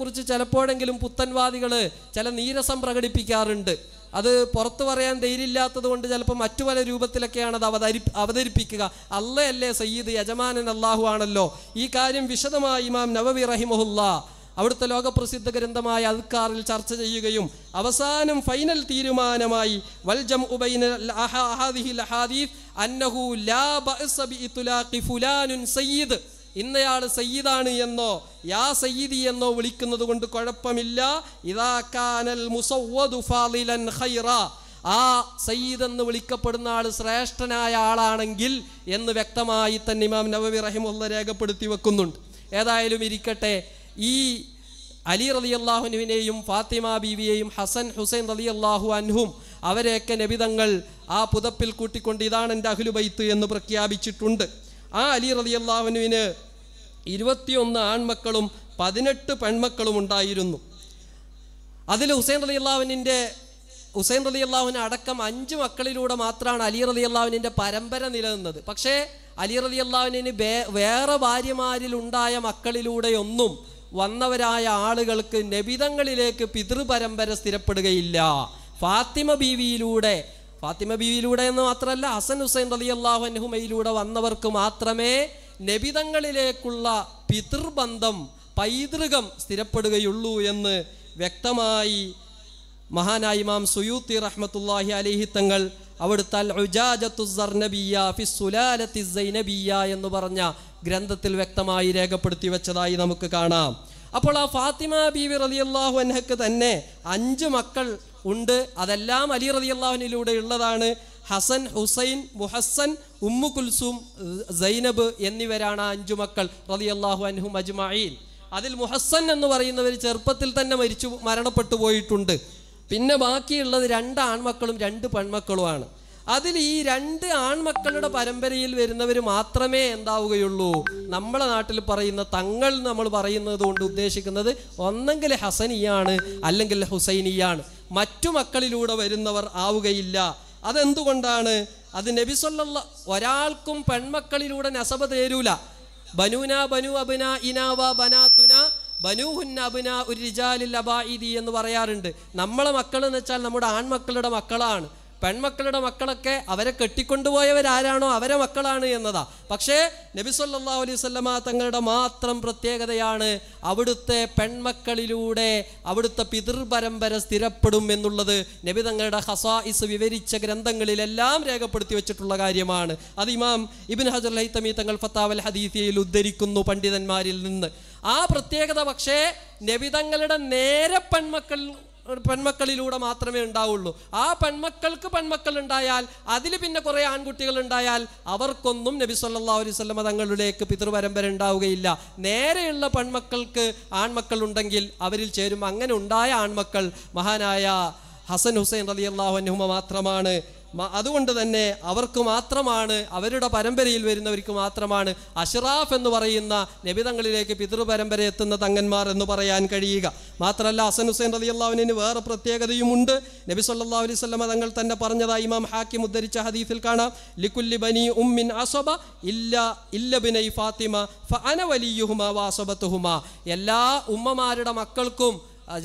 കുറിച്ച് ചിലപ്പോഴെങ്കിലും പുത്തൻവാദികൾ ചില നീരസം പ്രകടിപ്പിക്കാറുണ്ട് അത് പുറത്തു പറയാൻ ധൈര്യമില്ലാത്തത് കൊണ്ട് ചിലപ്പോൾ മറ്റു പല രൂപത്തിലൊക്കെയാണ് അത് അവതരി അവതരിപ്പിക്കുക അല്ലയല്ലേ സയ്യിദ് യജമാനൻ അള്ളാഹു ആണല്ലോ ഈ കാര്യം വിശദമായി ഇമാം നവവി റഹിമഹുല്ല അവിടുത്തെ ലോകപ്രസിദ്ധ ഗ്രന്ഥമായ അൽക്കാറിൽ ചർച്ച ചെയ്യുകയും അവസാനം ഫൈനൽ തീരുമാനമായി വൽജം സയ്യിദ് ഇന്നയാൾ സയ്യിദാണ് എന്നോ യാ സയ്യിദി എന്നോ വിളിക്കുന്നത് കൊണ്ട് കുഴപ്പമില്ല ഇതാ ഖൈറ ആ സയ്യിദ് എന്ന് വിളിക്കപ്പെടുന്ന ആൾ ശ്രേഷ്ഠനായ ആളാണെങ്കിൽ എന്ന് വ്യക്തമായി തന്നെ ഇമാം നവവി റഹിമുള്ള രേഖപ്പെടുത്തി വെക്കുന്നുണ്ട് ഏതായാലും ഇരിക്കട്ടെ ഈ അലി റലി അള്ളാഹുനുവിനെയും ഫാത്തിമ ബീവിയെയും ഹസൻ ഹുസൈൻ റലി അള്ളാഹു അൻഹും അവരെയൊക്കെ നബിതങ്ങൾ ആ പുതപ്പിൽ കൂട്ടിക്കൊണ്ട് ഇതാണ് എൻ്റെ അഹ്ലുബൈത്ത് എന്ന് പ്രഖ്യാപിച്ചിട്ടുണ്ട് ആ അലി റലി അള്ളാഹുനുവിന് ഇരുപത്തിയൊന്ന് ആൺമക്കളും പതിനെട്ട് പെൺമക്കളും ഉണ്ടായിരുന്നു അതിൽ ഹുസൈൻ അലി അള്ളാഹുവിൻ്റെ ഹുസൈൻ അലി അള്ളാഹുവിന് അടക്കം അഞ്ച് മക്കളിലൂടെ മാത്രമാണ് അലി അലി അള്ളാഹുവിൻ്റെ പരമ്പര നിലനിന്നത് പക്ഷേ അലി അലി അള്ളാഹുവിന് വേറെ ഭാര്യമാരിലുണ്ടായ മക്കളിലൂടെയൊന്നും വന്നവരായ ആളുകൾക്ക് നബിതങ്ങളിലേക്ക് പിതൃപരമ്പര സ്ഥിരപ്പെടുകയില്ല ഫാത്തിമ ബീവിയിലൂടെ ഫാത്തിമ ബീവിയിലൂടെ എന്ന് മാത്രമല്ല ഹസൻ ഹുസൈൻ അലി അള്ളാഹു അൻഹുമയിലൂടെ വന്നവർക്ക് മാത്രമേ നബിതങ്ങളിലേക്കുള്ള പിതൃബന്ധം പൈതൃകം സ്ഥിരപ്പെടുകയുള്ളൂ എന്ന് വ്യക്തമായി മഹാനായി മാം സുയൂത്തി റഹ്മത്തുല്ലാഹി അലിഹി തങ്ങൾ അവിടുത്തെ എന്ന് പറഞ്ഞ ഗ്രന്ഥത്തിൽ വ്യക്തമായി രേഖപ്പെടുത്തി വെച്ചതായി നമുക്ക് കാണാം അപ്പോൾ ആ ഫാത്തിമ ബീവി റലിയല്ലാഹു അൻഹക്ക് തന്നെ അഞ്ച് മക്കൾ ഉണ്ട് അതെല്ലാം അലി അള്ളാഹുനിലൂടെ ഉള്ളതാണ് ഹസൻ ഹുസൈൻ മുഹസൻ ഉമ്മു കുൽസും സൈനബ് എന്നിവരാണ് അഞ്ചു മക്കൾ റതിയല്ലാഹു അൻഹു അജ്മായിൻ അതിൽ മുഹസൻ എന്ന് പറയുന്നവർ ചെറുപ്പത്തിൽ തന്നെ മരിച്ചു മരണപ്പെട്ടു പോയിട്ടുണ്ട് പിന്നെ ബാക്കിയുള്ളത് രണ്ട് ആൺമക്കളും രണ്ട് പെൺമക്കളുമാണ് അതിൽ ഈ രണ്ട് ആൺമക്കളുടെ പരമ്പരയിൽ വരുന്നവർ മാത്രമേ എന്താവുകയുള്ളൂ നമ്മളെ നാട്ടിൽ പറയുന്ന തങ്ങൾ നമ്മൾ പറയുന്നത് കൊണ്ട് ഉദ്ദേശിക്കുന്നത് ഒന്നെങ്കിൽ ഹസനിയാണ് അല്ലെങ്കിൽ ഹുസൈനിയാണ് മറ്റു മക്കളിലൂടെ വരുന്നവർ ആവുകയില്ല അതെന്തുകൊണ്ടാണ് അത് നബിസൊല്ല ഒരാൾക്കും പെൺമക്കളിലൂടെ നസബ തേരൂല ബനുന ബനു അബിന ഇനാവ ബനാതുന ബനൂഹുന്ന അബിന ഒരു റിജാലിൽ ഇതി എന്ന് പറയാറുണ്ട് നമ്മളെ മക്കൾ എന്ന് വെച്ചാൽ നമ്മുടെ ആൺമക്കളുടെ മക്കളാണ് പെൺമക്കളുടെ മക്കളൊക്കെ അവരെ കെട്ടിക്കൊണ്ടുപോയവരാരാണോ അവരെ മക്കളാണ് എന്നതാ പക്ഷേ നബിസൊല്ലാ അലൈവല്ലമ തങ്ങളുടെ മാത്രം പ്രത്യേകതയാണ് അവിടുത്തെ പെൺമക്കളിലൂടെ അവിടുത്തെ പിതൃപരമ്പര സ്ഥിരപ്പെടും എന്നുള്ളത് നബി തങ്ങളുടെ ഹസായിസ് വിവരിച്ച ഗ്രന്ഥങ്ങളിലെല്ലാം രേഖപ്പെടുത്തി വെച്ചിട്ടുള്ള കാര്യമാണ് അത് ഇമാം ഇബിൻ ഹജർ ഹൈത്തമി തങ്ങൾ ഫത്താവൽ ഹദീസിയയിൽ ഉദ്ധരിക്കുന്നു പണ്ഡിതന്മാരിൽ നിന്ന് ആ പ്രത്യേകത പക്ഷേ നബിതങ്ങളുടെ നേരെ പെൺമക്കൾ പെൺമക്കളിലൂടെ മാത്രമേ ഉണ്ടാവുള്ളൂ ആ പെൺമക്കൾക്ക് പെൺമക്കൾ ഉണ്ടായാൽ അതിൽ പിന്നെ കുറേ ആൺകുട്ടികൾ ഉണ്ടായാൽ അവർക്കൊന്നും നബി സല്ലാ അലൈവല്ലമ തങ്ങളിലേക്ക് പിതൃപരമ്പര ഉണ്ടാവുകയില്ല നേരെയുള്ള പെൺമക്കൾക്ക് ആൺമക്കൾ ഉണ്ടെങ്കിൽ അവരിൽ ചേരും അങ്ങനെ ഉണ്ടായ ആൺമക്കൾ മഹാനായ ഹസൻ ഹുസൈൻ അലി അള്ളാഹു മാത്രമാണ് അതുകൊണ്ട് തന്നെ അവർക്ക് മാത്രമാണ് അവരുടെ പരമ്പരയിൽ വരുന്നവർക്ക് മാത്രമാണ് അഷറാഫ് എന്ന് പറയുന്ന നബിതങ്ങളിലേക്ക് പിതൃപരമ്പര എത്തുന്ന തങ്ങന്മാർ എന്ന് പറയാൻ കഴിയുക മാത്രമല്ല ഹസൻ ഹുസൈൻ അലി അള്ളാഹുവിന് വേറെ പ്രത്യേകതയുമുണ്ട് നബി സല്ലാ അലൈഹി സ്വലമ തങ്ങൾ തന്നെ പറഞ്ഞതായി ഇമാം ഹാക്കിം ഉദ്ധരിച്ച ഹദീസിൽ കാണാം ലിക്കുല്ലി ബനി ഉമ്മിൻ അസബ ഇല്ല ഇല്ല ബിനൈ ഫാത്തിമ ഫ അന വലിയുഹുമ വാസബത്തുഹുമ എല്ലാ ഉമ്മമാരുടെ മക്കൾക്കും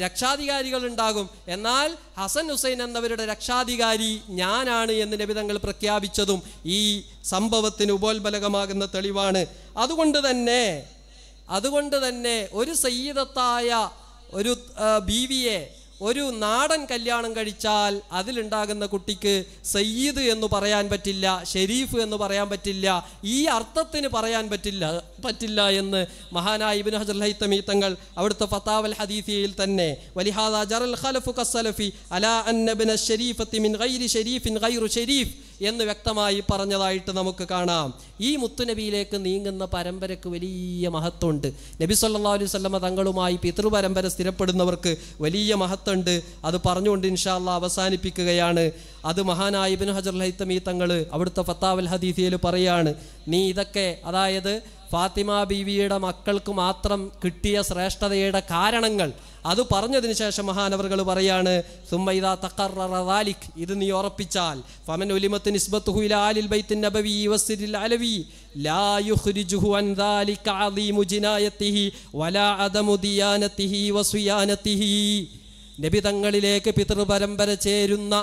രക്ഷാധികാരികൾ ഉണ്ടാകും എന്നാൽ ഹസൻ ഹുസൈൻ എന്നവരുടെ രക്ഷാധികാരി ഞാനാണ് എന്ന് നബിതങ്ങൾ പ്രഖ്യാപിച്ചതും ഈ സംഭവത്തിന് ഉപോത്ബലകമാകുന്ന തെളിവാണ് അതുകൊണ്ട് തന്നെ അതുകൊണ്ട് തന്നെ ഒരു സയ്യിദത്തായ ഒരു ബീവിയെ ഒരു നാടൻ കല്യാണം കഴിച്ചാൽ അതിലുണ്ടാകുന്ന കുട്ടിക്ക് സയ്യിദ് എന്ന് പറയാൻ പറ്റില്ല ഷെരീഫ് എന്ന് പറയാൻ പറ്റില്ല ഈ അർത്ഥത്തിന് പറയാൻ പറ്റില്ല പറ്റില്ല എന്ന് മഹാനായ ഇബിൻ ഹജർ ഹൈത്തമി തങ്ങൾ അവിടുത്തെ ഫത്താവൽ ഹദീഫിയിൽ തന്നെ വലിഹാദ ജറൽ ഖലഫു കസലഫി അലാ അന്നബിൻ ഷെരീഫത്തി മിൻ ഗൈരി ഷെരീഫിൻ ഗൈറു ഷെരീഫ് എന്ന് വ്യക്തമായി പറഞ്ഞതായിട്ട് നമുക്ക് കാണാം ഈ മുത്തുനബിയിലേക്ക് നീങ്ങുന്ന പരമ്പരയ്ക്ക് വലിയ മഹത്വമുണ്ട് നബി സല്ലാ അലൈഹി സ്വല്ലമ തങ്ങളുമായി പിതൃപരമ്പര സ്ഥിരപ്പെടുന്നവർക്ക് വലിയ മഹത്വമുണ്ട് അത് പറഞ്ഞുകൊണ്ട് ഇൻഷാല്ല അവസാനിപ്പിക്കുകയാണ് അത് മഹാനായ ഇബിൻ ഹജർ ഹൈത്തമി തങ്ങൾ അവിടുത്തെ ഫത്താവൽ ഹദീസിയിൽ പറയാണ് നീ ഇതൊക്കെ അതായത് ഫാത്തിമ ബീവിയുടെ മക്കൾക്ക് മാത്രം കിട്ടിയ ശ്രേഷ്ഠതയുടെ കാരണങ്ങൾ അത് പറഞ്ഞതിന് ശേഷം മഹാനവറുകൾ പറയാണ് ഇത് നീ ഉറപ്പിച്ചാൽ ഫമൻ ആലിൽ അലവി ലാ അൻ ജിനായത്തിഹി വലാ അദമു ദിയാനത്തിഹി വസുയാനത്തിഹി നബിതങ്ങളിലേക്ക് പിതൃപരമ്പര ചേരുന്ന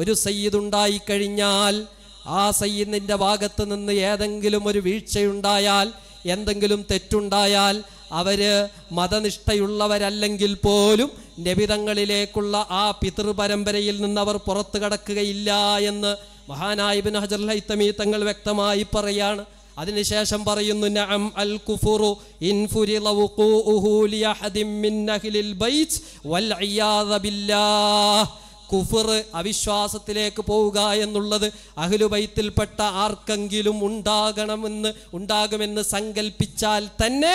ഒരു സയ്യിദുണ്ടായിക്കഴിഞ്ഞാൽ കഴിഞ്ഞാൽ ആ സയ്യിദിൻ്റെ ഭാഗത്ത് നിന്ന് ഏതെങ്കിലും ഒരു വീഴ്ചയുണ്ടായാൽ എന്തെങ്കിലും തെറ്റുണ്ടായാൽ അവര് മതനിഷ്ഠയുള്ളവരല്ലെങ്കിൽ പോലും നബിതങ്ങളിലേക്കുള്ള ആ പിതൃപരമ്പരയിൽ നിന്ന് അവർ പുറത്തു കടക്കുകയില്ല എന്ന് മഹാനായിബിൻ ഹജർ ഹൈത്തമീ തങ്ങൾ വ്യക്തമായി പറയാണ് അതിനുശേഷം പറയുന്നു നഅം അൽ കുഫുറു ഇൻഫുരി വൽ ബില്ലാഹ് കുഫർ അവിശ്വാസത്തിലേക്ക് പോവുക എന്നുള്ളത് അഹ്ലുബൈത്തിൽപ്പെട്ട ആർക്കെങ്കിലും ഉണ്ടാകണമെന്ന് ഉണ്ടാകുമെന്ന് സങ്കല്പിച്ചാൽ തന്നെ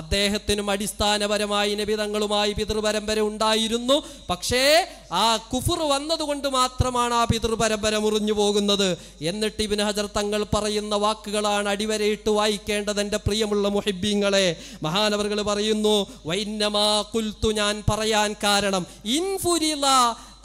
അദ്ദേഹത്തിനും അടിസ്ഥാനപരമായി നബിതങ്ങളുമായി പിതൃപരമ്പര ഉണ്ടായിരുന്നു പക്ഷേ ആ കുഫുർ വന്നതുകൊണ്ട് മാത്രമാണ് ആ പിതൃപരമ്പര മുറിഞ്ഞു പോകുന്നത് എന്നിട്ട് ഇബിൻ ഹജർ തങ്ങൾ പറയുന്ന വാക്കുകളാണ് അടിവരയിട്ട് വായിക്കേണ്ടത് എൻ്റെ പ്രിയമുള്ള മുഹിബിങ്ങളെ മഹാനവറുകൾ പറയുന്നു വൈന്നമാ കുൽത്തു ഞാൻ പറയാൻ കാരണം ഇൻഫുരില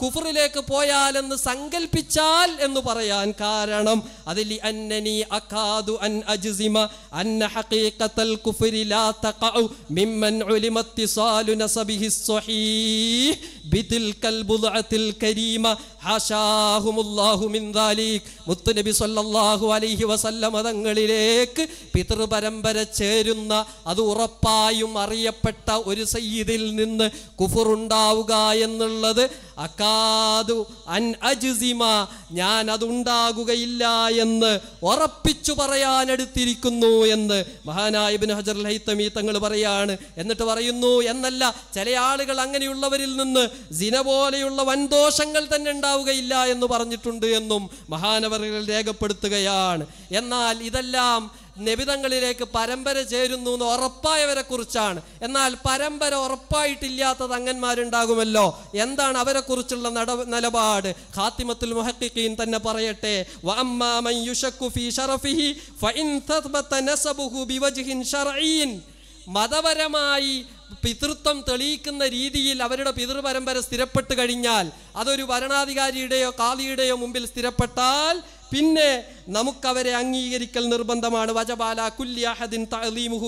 കുഫറിലേക്ക് പോയാലെന്ന് സങ്കൽപ്പിച്ചാൽ എന്ന് പറയാൻ കാരണം അതിൽ അന്നനി അഖാദു അൻ അജ്സിമ അന്ന ഹഖീഖത്തൽ കുഫരി ലാ തഖഉ മിമ്മൻ ഉലിമത്തി സാലു നസബിഹി സ്വഹീഹ് ബിതിൽകൽ ബുദ്അത്തിൽ കരീമ ഹശാഹുമുല്ലാഹു മിൻ ദാലിക് നബി സല്ലല്ലാഹു അലൈഹി വസല്ലമ തങ്ങളിലേക്ക് പിതൃപരമ്പര ചേരുന്ന അത് ഉറപ്പായും അറിയപ്പെട്ട ഒരു സയ്യിദിൽ നിന്ന് കുഫറുണ്ടാവുക എന്നുള്ളത് അക്കാ അതു അൻ അജുസിമ ഞാൻ അതുണ്ടാകുകയില്ല എന്ന് ഉറപ്പിച്ചു പറയാനെടുത്തിരിക്കുന്നു എന്ന് മഹാനായ ബിൻ ഹജർ ഹൈത്തമി തങ്ങൾ പറയാണ് എന്നിട്ട് പറയുന്നു എന്നല്ല ചില ആളുകൾ അങ്ങനെയുള്ളവരിൽ നിന്ന് ജിന പോലെയുള്ള വൻദോഷങ്ങൾ തന്നെ ഉണ്ടാവുകയില്ല എന്ന് പറഞ്ഞിട്ടുണ്ട് എന്നും മഹാനവറുകൾ രേഖപ്പെടുത്തുകയാണ് എന്നാൽ ഇതെല്ലാം നിബിതങ്ങളിലേക്ക് പരമ്പര ചേരുന്നു എന്ന് ഉറപ്പായവരെ കുറിച്ചാണ് എന്നാൽ പരമ്പര ഉറപ്പായിട്ടില്ലാത്ത അങ്ങന്മാരുണ്ടാകുമല്ലോ എന്താണ് അവരെ കുറിച്ചുള്ള നിലപാട് ഖാത്തിമത്തുൽ മുഹക്കിഖീൻ തന്നെ പറയട്ടെ മതപരമായി പിതൃത്വം തെളിയിക്കുന്ന രീതിയിൽ അവരുടെ പിതൃപരമ്പര സ്ഥിരപ്പെട്ട് കഴിഞ്ഞാൽ അതൊരു ഭരണാധികാരിയുടെയോ കാളിയുടെയോ മുമ്പിൽ സ്ഥിരപ്പെട്ടാൽ പിന്നെ നമുക്കവരെ അംഗീകരിക്കൽ നിർബന്ധമാണ് വജബാല കുല്യാഹദിൻ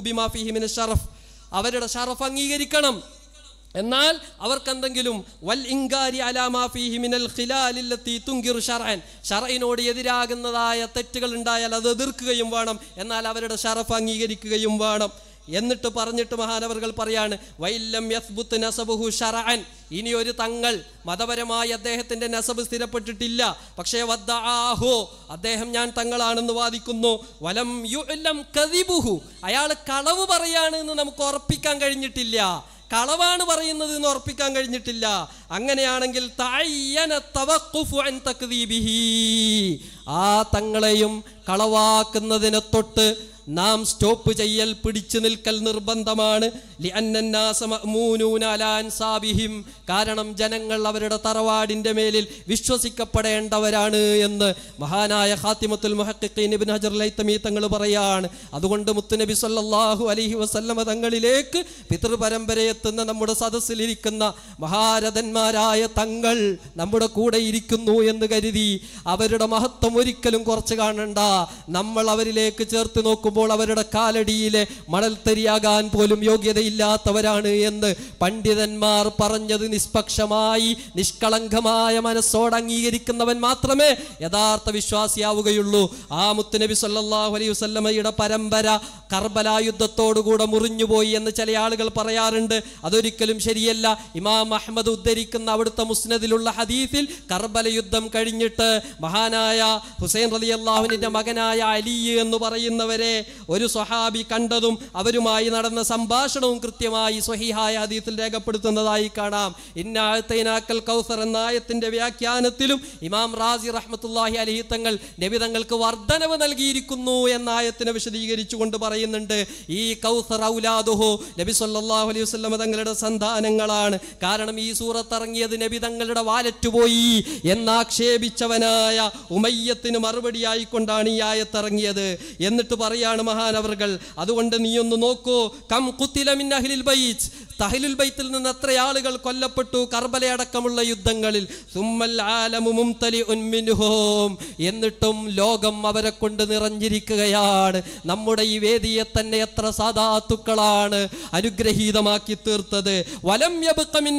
ബിമാഫിഹിമിന് ഷറഫ് അവരുടെ ഷറഫ് അംഗീകരിക്കണം എന്നാൽ അവർക്കെന്തെങ്കിലും വൽ ഇങ്കാരി അലാമാഫിഹിമിനൽ ഖിലാലില്ലത്തി തുങ്കിർ ഷറൻ ഷറയിനോട് എതിരാകുന്നതായ തെറ്റുകൾ ഉണ്ടായാൽ അത് എതിർക്കുകയും വേണം എന്നാൽ അവരുടെ ഷറഫ് അംഗീകരിക്കുകയും വേണം എന്നിട്ട് പറഞ്ഞിട്ട് മഹാനവറുകൾ പറയാണ് വൈല്ലം യസ്ബുത്ത് നസബുഹു ഷറഅൻ ഇനി ഒരു തങ്ങൾ മതപരമായി അദ്ദേഹത്തിന്റെ നസബ് സ്ഥിരപ്പെട്ടിട്ടില്ല പക്ഷേ വദ്ദാഹോ അദ്ദേഹം ഞാൻ തങ്ങളാണെന്ന് വാദിക്കുന്നു വലം യുലം കതിബുഹു അയാൾ കളവ് പറയാണ് എന്ന് നമുക്ക് ഉറപ്പിക്കാൻ കഴിഞ്ഞിട്ടില്ല കളവാണ് പറയുന്നത് എന്ന് ഉറപ്പിക്കാൻ കഴിഞ്ഞിട്ടില്ല അങ്ങനെയാണെങ്കിൽ ആ തങ്ങളെയും കളവാക്കുന്നതിനെ തൊട്ട് നാം സ്റ്റോപ്പ് ചെയ്യൽ പിടിച്ചു നിൽക്കൽ നിർബന്ധമാണ് കാരണം ജനങ്ങൾ അവരുടെ തറവാടിന്റെ മേലിൽ വിശ്വസിക്കപ്പെടേണ്ടവരാണ് എന്ന് മഹാനായ ഹാത്തിമത്തുൽ മുഹക്കീൻ ഹജർ തങ്ങൾ പറയാണ് അതുകൊണ്ട് മുത്തുനബി സല്ലാഹു അലഹി വസല്ലമ തങ്ങളിലേക്ക് എത്തുന്ന നമ്മുടെ സദസ്സിലിരിക്കുന്ന മഹാരഥന്മാരായ തങ്ങൾ നമ്മുടെ കൂടെ ഇരിക്കുന്നു എന്ന് കരുതി അവരുടെ മഹത്വം ഒരിക്കലും കുറച്ച് കാണണ്ട നമ്മൾ അവരിലേക്ക് ചേർത്ത് നോക്കും നോക്കുമ്പോൾ അവരുടെ കാലടിയിലെ തരിയാകാൻ പോലും യോഗ്യതയില്ലാത്തവരാണ് എന്ന് പണ്ഡിതന്മാർ പറഞ്ഞത് നിഷ്പക്ഷമായി നിഷ്കളങ്കമായ മനസ്സോട് അംഗീകരിക്കുന്നവൻ മാത്രമേ യഥാർത്ഥ വിശ്വാസിയാവുകയുള്ളൂ ആ മുത്തുനബി സല്ലാഹു അലൈഹി വസ്ലമയുടെ പരമ്പര കർബല യുദ്ധത്തോടുകൂടെ മുറിഞ്ഞുപോയി എന്ന് ചില ആളുകൾ പറയാറുണ്ട് അതൊരിക്കലും ശരിയല്ല ഇമാം അഹമ്മദ് ഉദ്ധരിക്കുന്ന അവിടുത്തെ മുസ്നദിലുള്ള ഹദീഫിൽ കർബല യുദ്ധം കഴിഞ്ഞിട്ട് മഹാനായ ഹുസൈൻ റലി അള്ളാഹുവിൻ്റെ മകനായ അലി എന്ന് പറയുന്നവരെ ഒരു സ്വഹാബി കണ്ടതും അവരുമായി നടന്ന സംഭാഷണവും കൃത്യമായി സ്വഹിഹായ അതീത്തിൽ രേഖപ്പെടുത്തുന്നതായി കാണാം ഇന്നാഴത്തൈനാക്കൽ കൗസർ എന്ന ആയത്തിന്റെ വ്യാഖ്യാനത്തിലും ഇമാം റാസി റഹ്മത്തുല്ലാഹി അലഹി തങ്ങൾ നബി തങ്ങൾക്ക് വർധനവ് നൽകിയിരിക്കുന്നു എന്ന ആയത്തിനെ വിശദീകരിച്ചുകൊണ്ട് പറയുന്നുണ്ട് ഈ കൗസർ ഔലാദുഹു നബി സല്ലാഹു അലൈഹി വസ്ലമ തങ്ങളുടെ സന്താനങ്ങളാണ് കാരണം ഈ സൂറത്ത് ഇറങ്ങിയത് നബി തങ്ങളുടെ വാലറ്റ് പോയി എന്നാക്ഷേപിച്ചവനായ ഉമയ്യത്തിന് മറുപടിയായിക്കൊണ്ടാണ് ഈ ആയത്തിറങ്ങിയത് എന്നിട്ട് പറയാണ് മഹാൻ മഹാനവർകൾ അതുകൊണ്ട് നീ ഒന്ന് നോക്കൂ കം കുത്തിലമിൻ അഹിലിൽ ബൈച്ച് തഹിലുൽ ബൈത്തിൽ നിന്ന് എത്ര ആളുകൾ കൊല്ലപ്പെട്ടു കർബലയടക്കമുള്ള യുദ്ധങ്ങളിൽ എന്നിട്ടും ലോകം അവരെ കൊണ്ട് നിറഞ്ഞിരിക്കുകയാണ് നമ്മുടെ ഈ വേദിയെ തന്നെ എത്ര സാധാത്തുക്കളാണ് അനുഗ്രഹീതമാക്കി തീർത്തത് വലം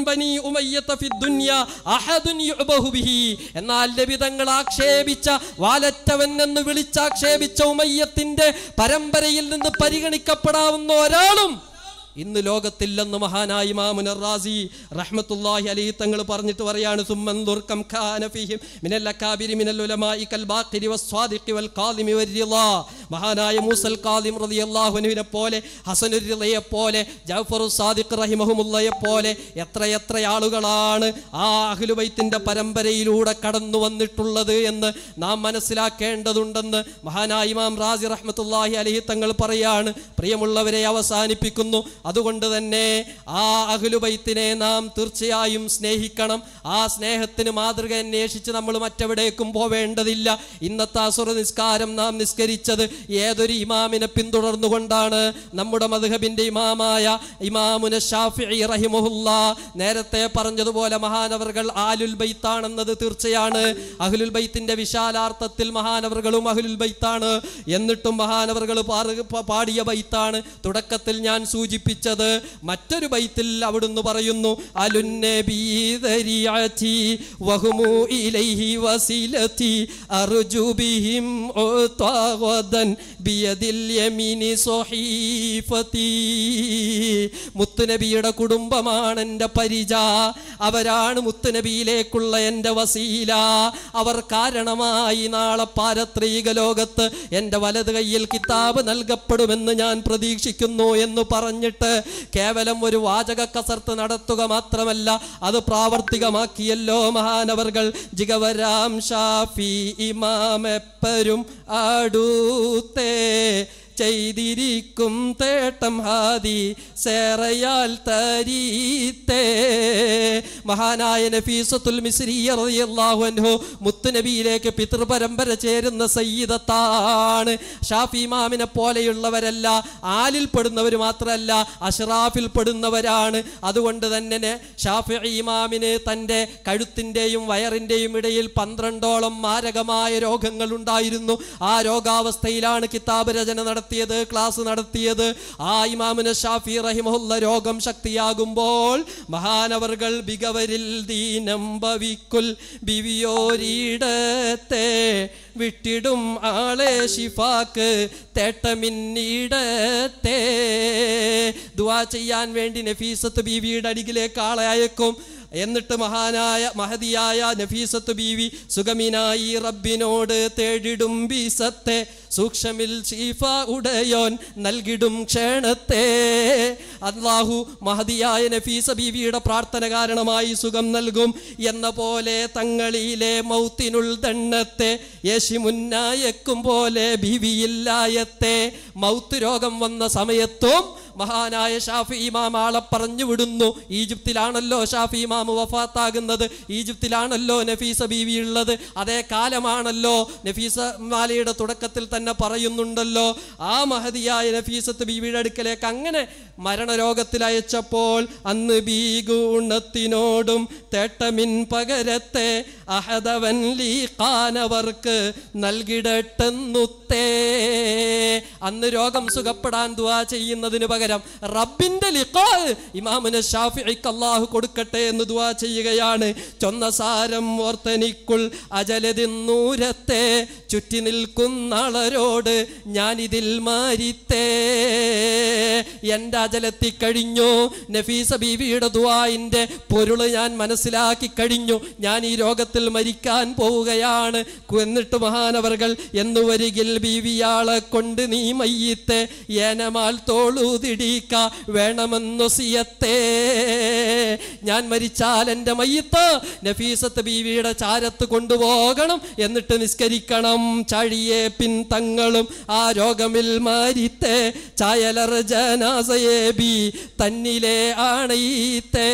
ബനി ഫി ബിഹി എന്നാൽ ലബിതങ്ങൾ ആക്ഷേപിച്ച വാലറ്റവൻ എന്ന് വിളിച്ചാക്ഷേപിച്ച ഉമയ്യത്തിന്റെ പരമ്പരയിൽ നിന്ന് പരിഗണിക്കപ്പെടാവുന്ന ഒരാളും ഇന്ന് ലോകത്തില്ലെന്ന് മഹാനായി മാമുൻ റാസി റഹ്മത്തുല്ലാഹി അലി തങ്ങൾ പറഞ്ഞിട്ട് പറയാണ് സുമ്മൻ ദുർക്കം ഖാനഫിഹിം മിനൽ അക്കാബിരി മിനൽ ഉലമായി കൽ ബാഖിരി വസ്വാദിഖി വൽ ഖാദിമി വരിള മഹാനായ മൂസൽ ഖാദിം റളിയല്ലാഹു അൻഹുവിനെ പോലെ ഹസനുരിളയെ പോലെ ജഅഫറു സാദിഖ് റഹിമഹുമുള്ളയെ പോലെ എത്രയെത്ര ആളുകളാണ് ആ അഹ്ലുബൈത്തിന്റെ പരമ്പരയിലൂടെ കടന്നു വന്നിട്ടുള്ളത് എന്ന് നാം മനസ്സിലാക്കേണ്ടതുണ്ടെന്ന് മഹാനായി ഇമാം റാസി റഹ്മത്തുല്ലാഹി അലഹി തങ്ങൾ പറയാണ് പ്രിയമുള്ളവരെ അവസാനിപ്പിക്കുന്നു അതുകൊണ്ട് തന്നെ ആ അഖിലുബൈത്തിനെ നാം തീർച്ചയായും സ്നേഹിക്കണം ആ സ്നേഹത്തിന് മാതൃക അന്വേഷിച്ച് നമ്മൾ മറ്റെവിടേക്കും പോവേണ്ടതില്ല ഇന്നത്തെ അസുറ നിസ്കാരം നാം നിസ്കരിച്ചത് ഏതൊരു ഇമാമിനെ പിന്തുടർന്നുകൊണ്ടാണ് നമ്മുടെ മധുഹബിൻ്റെ ഇമാമായ ഇമാമുന ഷാഫി റഹിമുല്ല നേരത്തെ പറഞ്ഞതുപോലെ മഹാനവറുകൾ ആലുൽ ബൈത്താണെന്നത് തീർച്ചയാണ് അഖിലുൽ ബൈത്തിന്റെ വിശാലാർത്ഥത്തിൽ മഹാനവറുകളും അഖിലുൽ ബൈത്താണ് എന്നിട്ടും മഹാനവറുകൾ പാടിയ ബൈത്താണ് തുടക്കത്തിൽ ഞാൻ സൂചിപ്പിച്ചു ലഭിച്ചത് മറ്റൊരു ബൈത്തിൽ അവിടുന്ന് പറയുന്നു മുത്തുനബിയുടെ കുടുംബമാണ് എൻ്റെ പരിച അവരാണ് മുത്തുനബിയിലേക്കുള്ള എൻ്റെ വസീല അവർ കാരണമായി നാളെ പാരത്രീക ലോകത്ത് എൻ്റെ വലത് കയ്യിൽ കിതാബ് നൽകപ്പെടുമെന്ന് ഞാൻ പ്രതീക്ഷിക്കുന്നു എന്ന് പറഞ്ഞിട്ട് സമയത്ത് കേവലം ഒരു വാചക കസർത്ത് നടത്തുക മാത്രമല്ല അത് പ്രാവർത്തികമാക്കിയല്ലോ മഹാനവർകൾ ജിഗവരാം ഷാഫി ഇമാമെപ്പരും ആടൂത്തേ ചെയ്തിരിക്കും തേട്ടം ഹാദി സേറയാൽ തരീത്തേ മഹാനായ നഫീസത്തുൽ മിസ്രിയാഹു മുത്തുനബിയിലേക്ക് പിതൃപരമ്പര ചേരുന്ന സയ്യിദത്താണ് ഷാഫി ഇമാമിനെ പോലെയുള്ളവരല്ല ആലിൽ പെടുന്നവർ മാത്രമല്ല അഷ്റാഫിൽ പെടുന്നവരാണ് അതുകൊണ്ട് തന്നെ ഷാഫി ഇമാമിന് തൻ്റെ കഴുത്തിൻ്റെയും വയറിൻ്റെയും ഇടയിൽ പന്ത്രണ്ടോളം മാരകമായ രോഗങ്ങൾ ഉണ്ടായിരുന്നു ആ രോഗാവസ്ഥയിലാണ് കിതാബ് രചന നടത്തി നടത്തിയത് ക്ലാസ് നടത്തിയത് ആ ഇമാമിന് ഷാഫി റഹിമുള്ള രോഗം ശക്തിയാകുമ്പോൾ മഹാനവർകൾ ബികവരിൽ ദീനം ഭവിക്കുൽ ബിവിയോരീടത്തെ വിട്ടിടും ആളെ ഷിഫാക്ക് തേട്ടമിന്നീടത്തെ ദുവാ ചെയ്യാൻ വേണ്ടി നഫീസത്ത് ബിവിയുടെ അടികിലേക്ക് ആളെ അയക്കും എന്നിട്ട് മഹാനായ മഹതിയായ നഫീസത്ത് ബീവി സുഗമിനായി റബ്ബിനോട് തേടിടും ബീസത്തെ സൂക്ഷമിൽ ഷീഫ ഉടയോൻ നൽകിടും ക്ഷേണത്തെ അള്ളാഹു മഹതിയായ നഫീസ ബീവിയുടെ പ്രാർത്ഥന കാരണമായി സുഖം നൽകും എന്ന പോലെ തങ്ങളിലെ മൗത്തിനുൾ ദണ്ണത്തെ യശിമുന്നായക്കും പോലെ ബീവിയില്ലായത്തെ മൗത്ത് രോഗം വന്ന സമയത്തും മഹാനായ ഷാഫി ഇമാം ആളെ പറഞ്ഞു വിടുന്നു ഈജിപ്തിലാണല്ലോ ഷാഫി ഇമാം വഫാത്താകുന്നത് ഈജിപ്തിലാണല്ലോ നഫീസ ബീവി ഉള്ളത് അതേ കാലമാണല്ലോ നഫീസ മാലയുടെ തുടക്കത്തിൽ തന്നെ പറയുന്നുണ്ടല്ലോ ആ മഹതിയായ നഫീസത്ത് ബീവിയുടെ അടുക്കലേക്ക് അങ്ങനെ മരണരോഗത്തിൽ അയച്ചപ്പോൾ അന്ന് ബീ തേട്ടമിൻ പകരത്തെ അഹദവൻ ലീ കാനവർക്ക് നൽകിടട്ടെന്നുത്തേ അന്ന് രോഗം സുഖപ്പെടാൻ ദുവാ ചെയ്യുന്നതിന് പകരം പകരം റബ്ബിന്റെ ലിഖാ ഇമാമിനെ ഷാഫിക്ക് അള്ളാഹു കൊടുക്കട്ടെ എന്ന് ദുവാ ചെയ്യുകയാണ് ചൊന്ന സാരം ഓർത്തനിക്കുൾ അജലതിന്നൂരത്തെ ചുറ്റി നിൽക്കുന്നളരോട് ഇതിൽ മാരിത്തേ എൻ്റെ അജലത്തി കഴിഞ്ഞു നഫീസ ബീവിയുടെ ദുവായിൻ്റെ പൊരുള് ഞാൻ മനസ്സിലാക്കി കഴിഞ്ഞു ഞാൻ ഈ രോഗത്തിൽ മരിക്കാൻ പോവുകയാണ് എന്നിട്ട് മഹാനവർകൾ എന്നു വരികിൽ ബീവിയാളെ കൊണ്ട് നീ മയ്യത്തെ ഏനമാൽ തോളൂതി സിഡിക്ക വേണമെന്നു സിയത്തെ ഞാൻ മരിച്ചാൽ എൻ്റെ മയ്യത്ത് നഫീസത്ത് ബീവിയുടെ ചാരത്ത് കൊണ്ടുപോകണം എന്നിട്ട് നിസ്കരിക്കണം ചാഴിയെ പിൻതങ്ങളും ആ രോഗമിൽ മാരിത്തെ ചായലർ ജനാസയെ ബി തന്നിലെ ആണയിത്തെ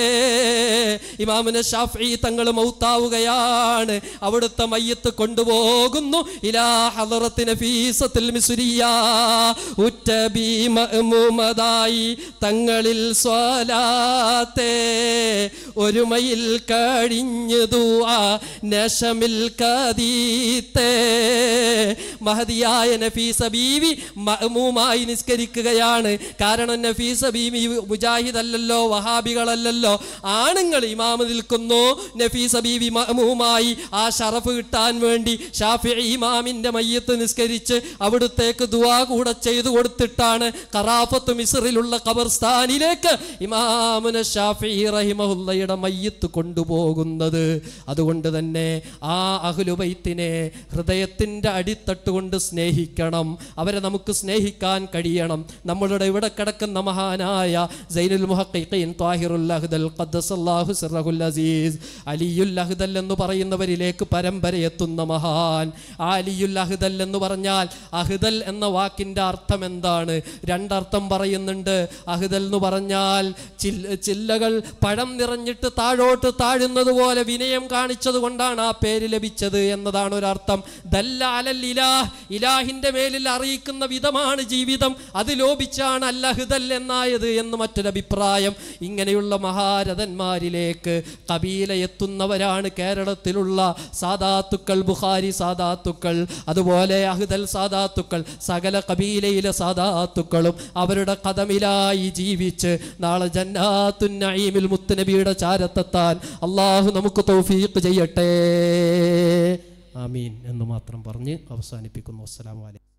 ഇമാമിന് ഷാഫി തങ്ങൾ മൗത്താവുകയാണ് അവിടുത്തെ മയ്യത്ത് കൊണ്ടുപോകുന്നു ഇലാ ഹലറത്തിന് ഫീസത്തിൽ മിസുരിയാ ഉറ്റ ബി മുമതാ ായി തങ്ങളിൽ സ്വാലാത്തെ ഒരുമയിൽ കഴിഞ്ഞതു ആ നശമിൽ കതീത്തേ മഹതിയായ നഫീസ ബീവി മഹ്മൂമായി നിസ്കരിക്കുകയാണ് കാരണം നഫീസ ബീവി മുജാഹിദ് അല്ലല്ലോ അല്ലല്ലോ ആണുങ്ങൾ ഇമാമ നിൽക്കുന്നു നഫീസ ബീവി മഹ്മൂമായി ആ ഷറഫ് കിട്ടാൻ വേണ്ടി ഷാഫി ഇമാമിൻ്റെ മയ്യത്ത് നിസ്കരിച്ച് അവിടുത്തേക്ക് ദുവാ കൂടെ ചെയ്തു കൊടുത്തിട്ടാണ് കറാഫത്ത് മിസ് ഹിജറിലുള്ള ഖബർസ്ഥാനിലേക്ക് ഇമാമുന ഷാഫി റഹിമഹുല്ലയുടെ മയ്യത്ത് കൊണ്ടുപോകുന്നത് അതുകൊണ്ട് തന്നെ ആ അഹ്ലുബൈത്തിനെ ഹൃദയത്തിൻ്റെ അടിത്തട്ടുകൊണ്ട് സ്നേഹിക്കണം അവരെ നമുക്ക് സ്നേഹിക്കാൻ കഴിയണം നമ്മളുടെ ഇവിടെ കിടക്കുന്ന മഹാനായ സൈനുൽ മുഹഖീഖീൻ ത്വാഹിറുൽ അഹ്ദൽ ഖദ്ദസല്ലാഹു സിറഹുൽ അസീസ് അലിയുൽ അഹ്ദൽ എന്ന് പറയുന്നവരിലേക്ക് പരമ്പരയെത്തുന്ന മഹാൻ ആ അലിയുൽ അഹ്ദൽ എന്ന് പറഞ്ഞാൽ അഹ്ദൽ എന്ന വാക്കിൻ്റെ അർത്ഥം എന്താണ് രണ്ടർത്ഥം പറയുന്ന പറയുന്നുണ്ട് അഹിതൽ എന്ന് പറഞ്ഞാൽ ചില്ലകൾ പഴം നിറഞ്ഞിട്ട് താഴോട്ട് താഴുന്നത് പോലെ വിനയം കാണിച്ചത് കൊണ്ടാണ് ആ പേര് ലഭിച്ചത് എന്നതാണ് ഒരർത്ഥം ദല്ലാലൽ ഇലാഹ് ഇലാഹിൻ്റെ മേലിൽ അറിയിക്കുന്ന വിധമാണ് ജീവിതം അത് ലോപിച്ചാണ് അല്ലഹുദൽ എന്നായത് എന്ന് മറ്റൊരഭിപ്രായം ഇങ്ങനെയുള്ള മഹാരഥന്മാരിലേക്ക് കബീല എത്തുന്നവരാണ് കേരളത്തിലുള്ള സാദാത്തുക്കൾ ബുഹാരി സാദാത്തുക്കൾ അതുപോലെ അഹുദൽ സാദാത്തുക്കൾ സകല കബീലയിലെ സാദാത്തുക്കളും അവരുടെ കഥ ആദമിലായി ജീവിച്ച് നാളെ ജന്നാത്തു നഈമിൽ മുത്തനബിയുടെ ചാരത്തെത്താൻ അള്ളാഹു നമുക്ക് തൗഫീഖ് ചെയ്യട്ടെ ആമീൻ എന്ന് മാത്രം പറഞ്ഞ് അവസാനിപ്പിക്കുന്നു അസ്സലാമലൈക്കും